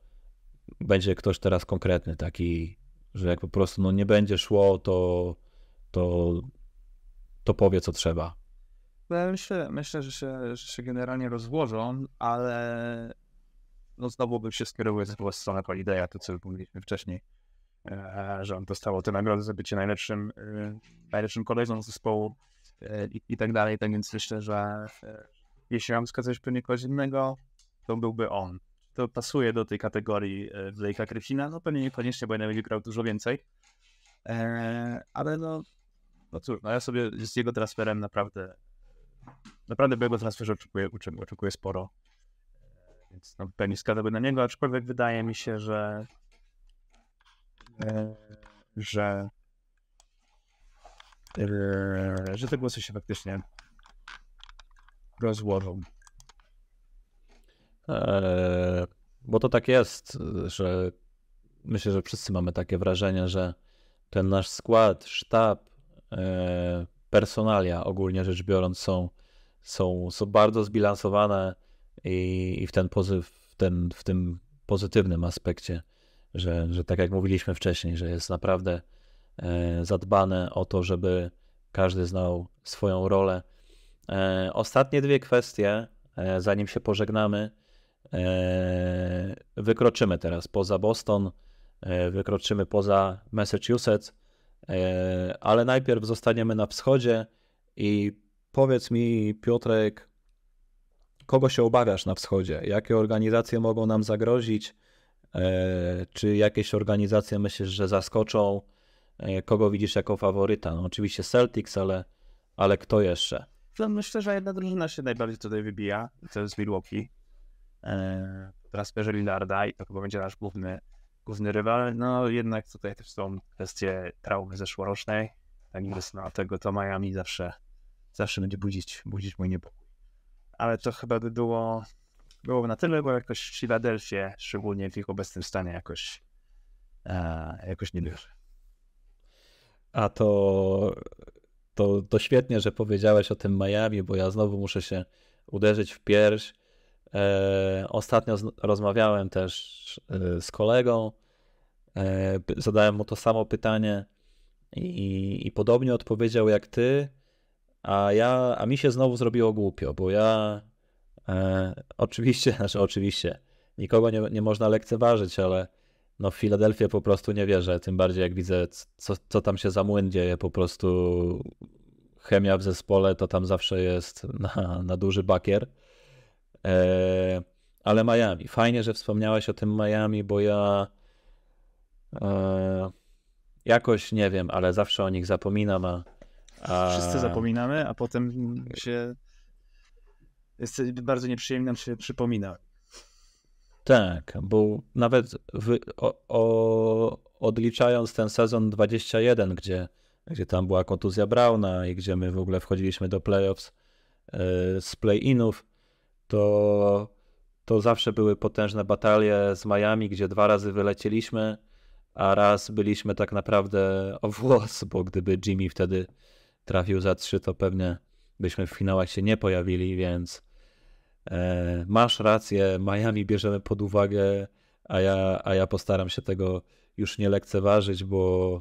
będzie ktoś teraz konkretny, taki, że jak po prostu no, nie będzie szło, to, to, to powie, co trzeba. No, myślę, myślę że, się, że się generalnie rozłożą, ale no znowu bym się skierował w stronę Holideya, to co mówiliśmy wcześniej, e, że on dostał tę nagrodę za bycie najlepszym, e, najlepszym kolegą zespołu e, i, i tak dalej, tak więc myślę, że jeśli mam wskazać pewnie kogoś innego, to byłby on to pasuje do tej kategorii e, Blake'a Griffina. No pewnie niekoniecznie, bo ja nie będzie grał dużo więcej. Eee, ale no, no cóż, no ja sobie z jego transferem naprawdę, naprawdę byłego transferze oczekuję, oczekuję sporo. E, więc no, pewnie skazałby na niego, aczkolwiek wydaje mi się, że e, że że te głosy się faktycznie rozłożą. Eee, bo to tak jest, że myślę, że wszyscy mamy takie wrażenie, że ten nasz skład, sztab, eee, personalia ogólnie rzecz biorąc są, są, są bardzo zbilansowane i, i w, ten pozy w, ten, w tym pozytywnym aspekcie, że, że tak jak mówiliśmy wcześniej, że jest naprawdę eee, zadbane o to, żeby każdy znał swoją rolę. Ostatnie dwie kwestie, zanim się pożegnamy E, wykroczymy teraz poza Boston, e, wykroczymy poza Massachusetts, e, ale najpierw zostaniemy na wschodzie i powiedz mi, Piotrek, kogo się obawiasz na wschodzie? Jakie organizacje mogą nam zagrozić? Czy jakieś organizacje myślisz, że zaskoczą? Kogo widzisz jako faworyta? No, oczywiście Celtics, ale, ale kto jeszcze? Myślę, że jedna drużyna się najbardziej tutaj wybija, to jest Milwaukee transferze Lillarda i to chyba będzie nasz główny, główny rywal. No jednak tutaj też są kwestie traumy zeszłorocznej, tak więc no, tego to Miami zawsze, zawsze będzie budzić, budzić mój niepokój. Ale to chyba by było, byłoby na tyle, bo jakoś w Filadelfię, szczególnie w ich obecnym stanie, jakoś, e, jakoś nie duży. A to, to, to świetnie, że powiedziałeś o tym Miami, bo ja znowu muszę się uderzyć w pierś E, ostatnio rozmawiałem też e, z kolegą, e, zadałem mu to samo pytanie i, i podobnie odpowiedział jak ty, a ja, a mi się znowu zrobiło głupio, bo ja e, oczywiście, znaczy oczywiście, nikogo nie, nie można lekceważyć, ale no w Filadelfię po prostu nie wierzę, tym bardziej jak widzę, co, co tam się za młyn dzieje, po prostu chemia w zespole to tam zawsze jest na, na duży bakier. E, ale Miami. Fajnie, że wspomniałaś o tym Miami, bo ja e, jakoś nie wiem, ale zawsze o nich zapominam. A, a... Wszyscy zapominamy, a potem się. Jest bardzo nieprzyjemnie nam się przypomina. Tak, bo nawet w, o, o, odliczając ten sezon 21, gdzie, gdzie tam była kontuzja Brauna i gdzie my w ogóle wchodziliśmy do playoffs yy, z play-inów, to, to zawsze były potężne batalie z Miami, gdzie dwa razy wylecieliśmy, a raz byliśmy tak naprawdę o włos, bo gdyby Jimmy wtedy trafił za trzy, to pewnie byśmy w finałach się nie pojawili, więc e, masz rację, Miami bierzemy pod uwagę, a ja, a ja postaram się tego już nie lekceważyć, bo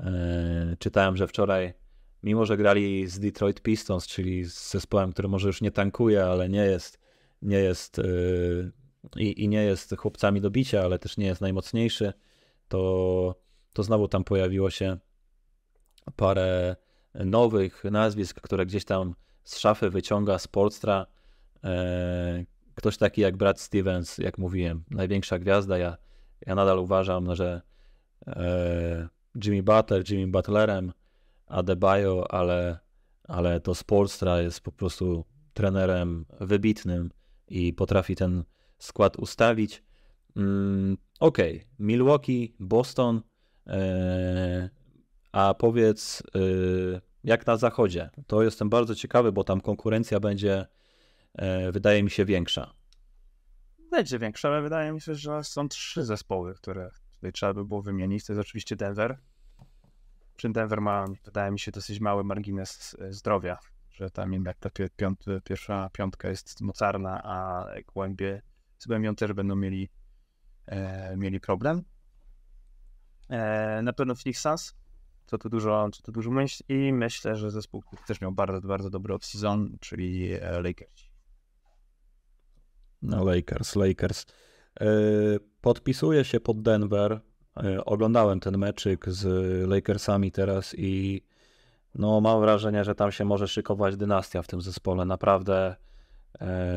e, czytałem, że wczoraj mimo że grali z Detroit Pistons, czyli z zespołem, który może już nie tankuje, ale nie jest, nie jest yy, i, i, nie jest chłopcami do bicia, ale też nie jest najmocniejszy, to, to znowu tam pojawiło się parę nowych nazwisk, które gdzieś tam z szafy wyciąga Sportstra. E, ktoś taki jak Brad Stevens, jak mówiłem, największa gwiazda. Ja, ja nadal uważam, że e, Jimmy Butler, Jimmy Butlerem, Adebayo, ale, ale to Spolstra jest po prostu trenerem wybitnym i potrafi ten skład ustawić. Mm, Okej, okay. Milwaukee, Boston, e, a powiedz e, jak na zachodzie. To jestem bardzo ciekawy, bo tam konkurencja będzie, e, wydaje mi się, większa. Będzie większa, ale wydaje mi się, że są trzy zespoły, które tutaj trzeba by było wymienić. To jest oczywiście Denver, przy Denver ma, wydaje mi się, dosyć mały margines e, zdrowia, że tam jednak ta piąt, pierwsza piątka jest mocarna, a głębie, z głębią też będą mieli, e, mieli problem. E, na pewno Phoenix Suns, co tu dużo, co tu dużo myśl i myślę, że zespół też miał bardzo, bardzo dobry off-season, czyli e, Lakers. No Lakers, Lakers. E, Podpisuje się pod Denver, E, oglądałem ten meczyk z Lakersami teraz i no mam wrażenie, że tam się może szykować dynastia w tym zespole. Naprawdę e,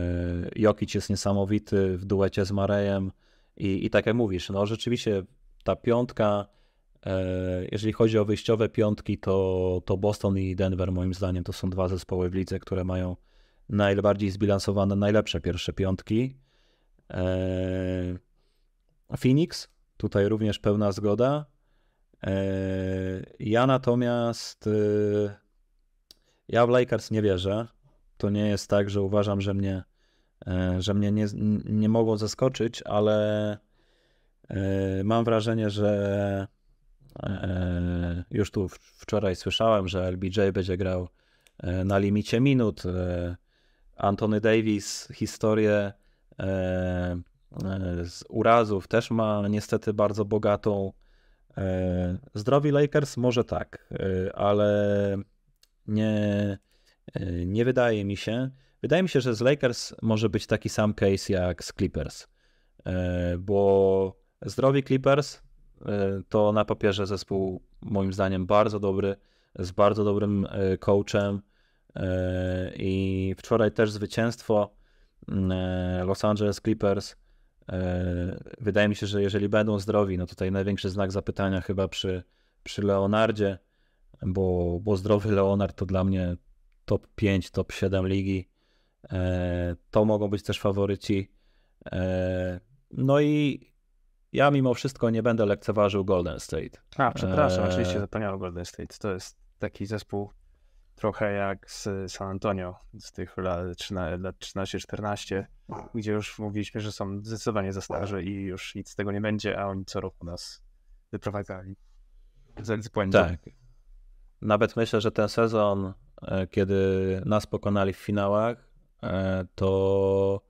Jokic jest niesamowity w duecie z Marejem i, i tak jak mówisz, no rzeczywiście ta piątka, e, jeżeli chodzi o wyjściowe piątki, to, to Boston i Denver moim zdaniem to są dwa zespoły w lidze, które mają najbardziej zbilansowane, najlepsze pierwsze piątki. Phoenix Tutaj również pełna zgoda. E, ja natomiast e, ja w Lakers nie wierzę. To nie jest tak, że uważam, że mnie, e, że mnie nie, nie mogą zaskoczyć, ale mam wrażenie, że już tu wczoraj słyszałem, że LBJ będzie grał na limicie minut. Anthony Davis historię E, z urazów też ma niestety bardzo bogatą. E, zdrowi Lakers może tak, e, ale nie, nie wydaje mi się. Wydaje mi się, że z Lakers może być taki sam case jak z Clippers, bo zdrowi Clippers to na papierze zespół moim zdaniem bardzo dobry, z bardzo dobrym coachem i wczoraj też zwycięstwo mm, Los Angeles Clippers E, wydaje mi się, że jeżeli będą zdrowi, no tutaj największy znak zapytania chyba przy, przy Leonardzie, bo, bo zdrowy Leonard to dla mnie top 5, top 7 ligi. E, to mogą być też faworyci. E, no i ja mimo wszystko nie będę lekceważył Golden State. A, przepraszam, oczywiście zapomniałem Golden State. To jest taki zespół trochę jak z San Antonio z tych lat, lat 13-14, gdzie już mówiliśmy, że są zdecydowanie za starzy i już nic z tego nie będzie, a oni co roku nas wyprowadzali z Tak. Nawet myślę, że ten sezon, e, kiedy nas pokonali w finałach, e, to,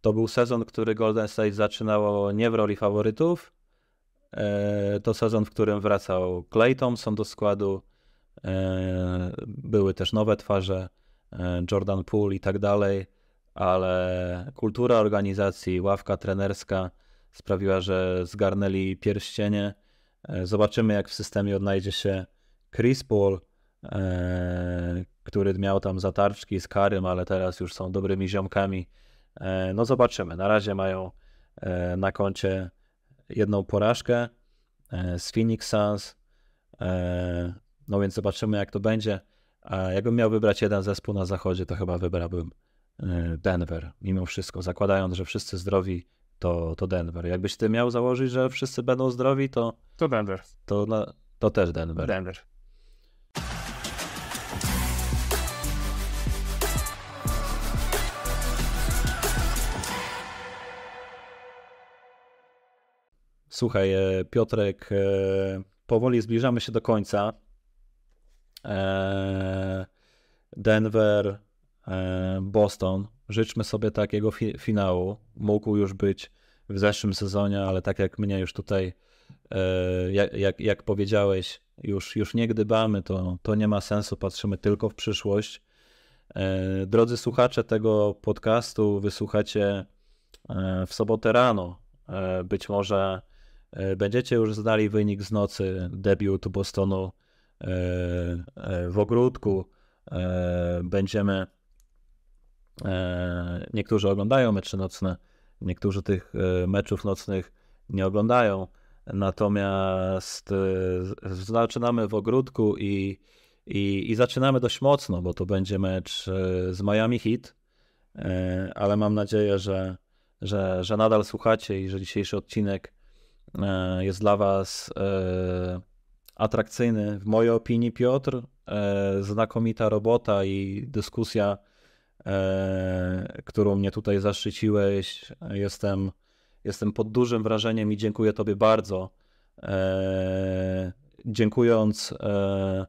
to był sezon, który Golden State zaczynało nie w roli faworytów. E, to sezon, w którym wracał Clay Thompson do składu, E, były też nowe twarze, e, Jordan Poole i tak dalej, ale kultura organizacji, ławka trenerska sprawiła, że zgarnęli pierścienie. E, zobaczymy, jak w systemie odnajdzie się Chris Paul, który miał tam zatarczki z Karym, ale teraz już są dobrymi ziomkami. No zobaczymy. Na razie mają na koncie jedną porażkę z Phoenix Suns. No więc zobaczymy, jak to będzie. A Jakbym miał wybrać jeden zespół na zachodzie, to chyba wybrałbym y, Denver. Mimo wszystko, zakładając, że wszyscy zdrowi, to, to Denver. Jakbyś ty miał założyć, że wszyscy będą zdrowi, to. To Denver. To, to też Denver. Denver. Słuchaj, e, Piotrek, e, powoli zbliżamy się do końca. Eee, Denver, eee, Boston. Życzmy sobie takiego fi finału. Mógł już być w zeszłym sezonie, ale tak jak mnie już tutaj, eee, jak, jak, jak powiedziałeś, już, już nie gdybamy, to, to nie ma sensu, patrzymy tylko w przyszłość. Drodzy słuchacze tego podcastu, wysłuchacie w sobotę rano. Być może będziecie już znali wynik z nocy debiutu Bostonu E, e, w ogródku. E, będziemy, niektórzy oglądają mecze nocne, niektórzy tych meczów nocnych nie oglądają. Natomiast zaczynamy w ogródku i, i, i zaczynamy dość mocno, bo to będzie mecz z Miami Heat, ale mam nadzieję, że, że, że nadal słuchacie i że dzisiejszy odcinek jest dla Was atrakcyjny, w mojej opinii, Piotr. E, znakomita robota i dyskusja, e, którą mnie tutaj zaszczyciłeś. Jestem, jestem pod dużym wrażeniem i dziękuję Tobie bardzo. E, dziękując, e,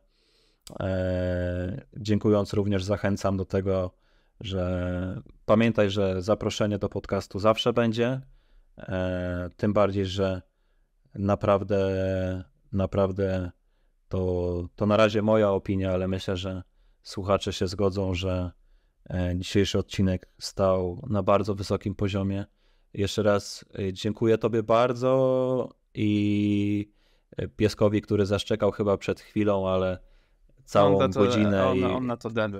e, dziękując również zachęcam do tego, że pamiętaj, że zaproszenie do podcastu zawsze będzie. E, tym bardziej, że naprawdę naprawdę to, to na razie moja opinia, ale myślę, że słuchacze się zgodzą, że e, dzisiejszy odcinek stał na bardzo wysokim poziomie. Jeszcze raz e, dziękuję Tobie bardzo i e, pieskowi, który zaszczekał chyba przed chwilą, ale całą on to, godzinę. On, i... on na to dedł.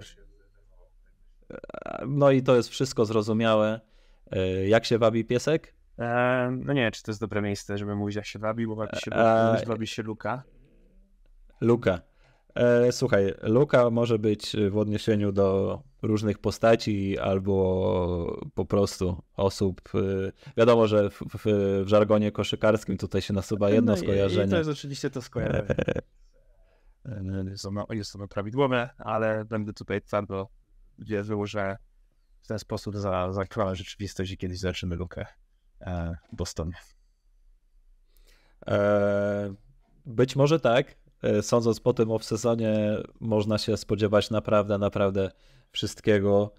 No i to jest wszystko zrozumiałe. Jak się wabi piesek? no nie, czy to jest dobre miejsce, żeby mówić jak się wabi, bo wabi się, a... E, e, wabi się Luka. Luka. E, słuchaj, Luka może być w odniesieniu do różnych postaci albo po prostu osób. Y, wiadomo, że w, w, w żargonie koszykarskim tutaj się nasuwa jedno no i, skojarzenie. I to jest oczywiście to skojarzenie. jest, ono, jest ono prawidłowe, ale będę tutaj twardo wierzył, że w ten sposób za za rzeczywistość i kiedyś zobaczymy Lukę. E, Boston. E, być może tak. E, sądząc po tym off-sezonie, można się spodziewać naprawdę, naprawdę wszystkiego.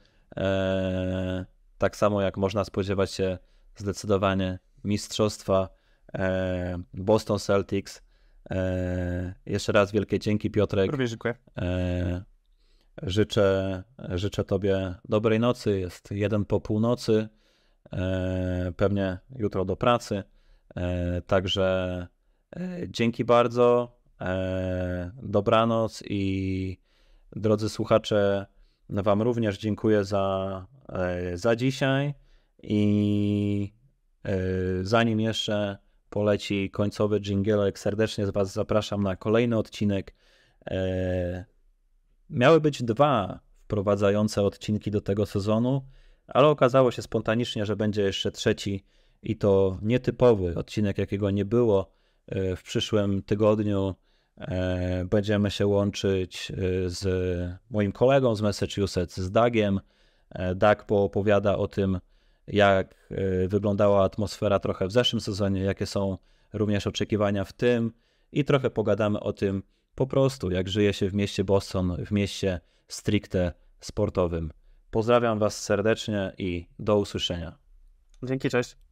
Tak samo jak można spodziewać się zdecydowanie mistrzostwa Boston Celtics. Jeszcze raz wielkie dzięki Piotrek. Również dziękuję. Życzę, życzę Tobie dobrej nocy. Jest jeden po północy. E, pewnie jutro do pracy. E, także e, dzięki bardzo, dobranoc i drodzy słuchacze, Wam również dziękuję za, za dzisiaj i zanim jeszcze poleci końcowy dżingielek, serdecznie z Was zapraszam na kolejny odcinek. Miały być dwa wprowadzające odcinki do tego sezonu ale okazało się spontanicznie, że będzie jeszcze trzeci i to nietypowy odcinek, jakiego nie było. E, w przyszłym tygodniu e, będziemy się łączyć e, z moim kolegą z Massachusetts, z Dagiem. Dag poopowiada o tym, jak wyglądała atmosfera trochę w zeszłym sezonie, jakie są również oczekiwania w tym i trochę pogadamy o tym po prostu, jak żyje się w mieście Boston, w mieście stricte sportowym. Pozdrawiam Was serdecznie i do usłyszenia. Dzięki, cześć.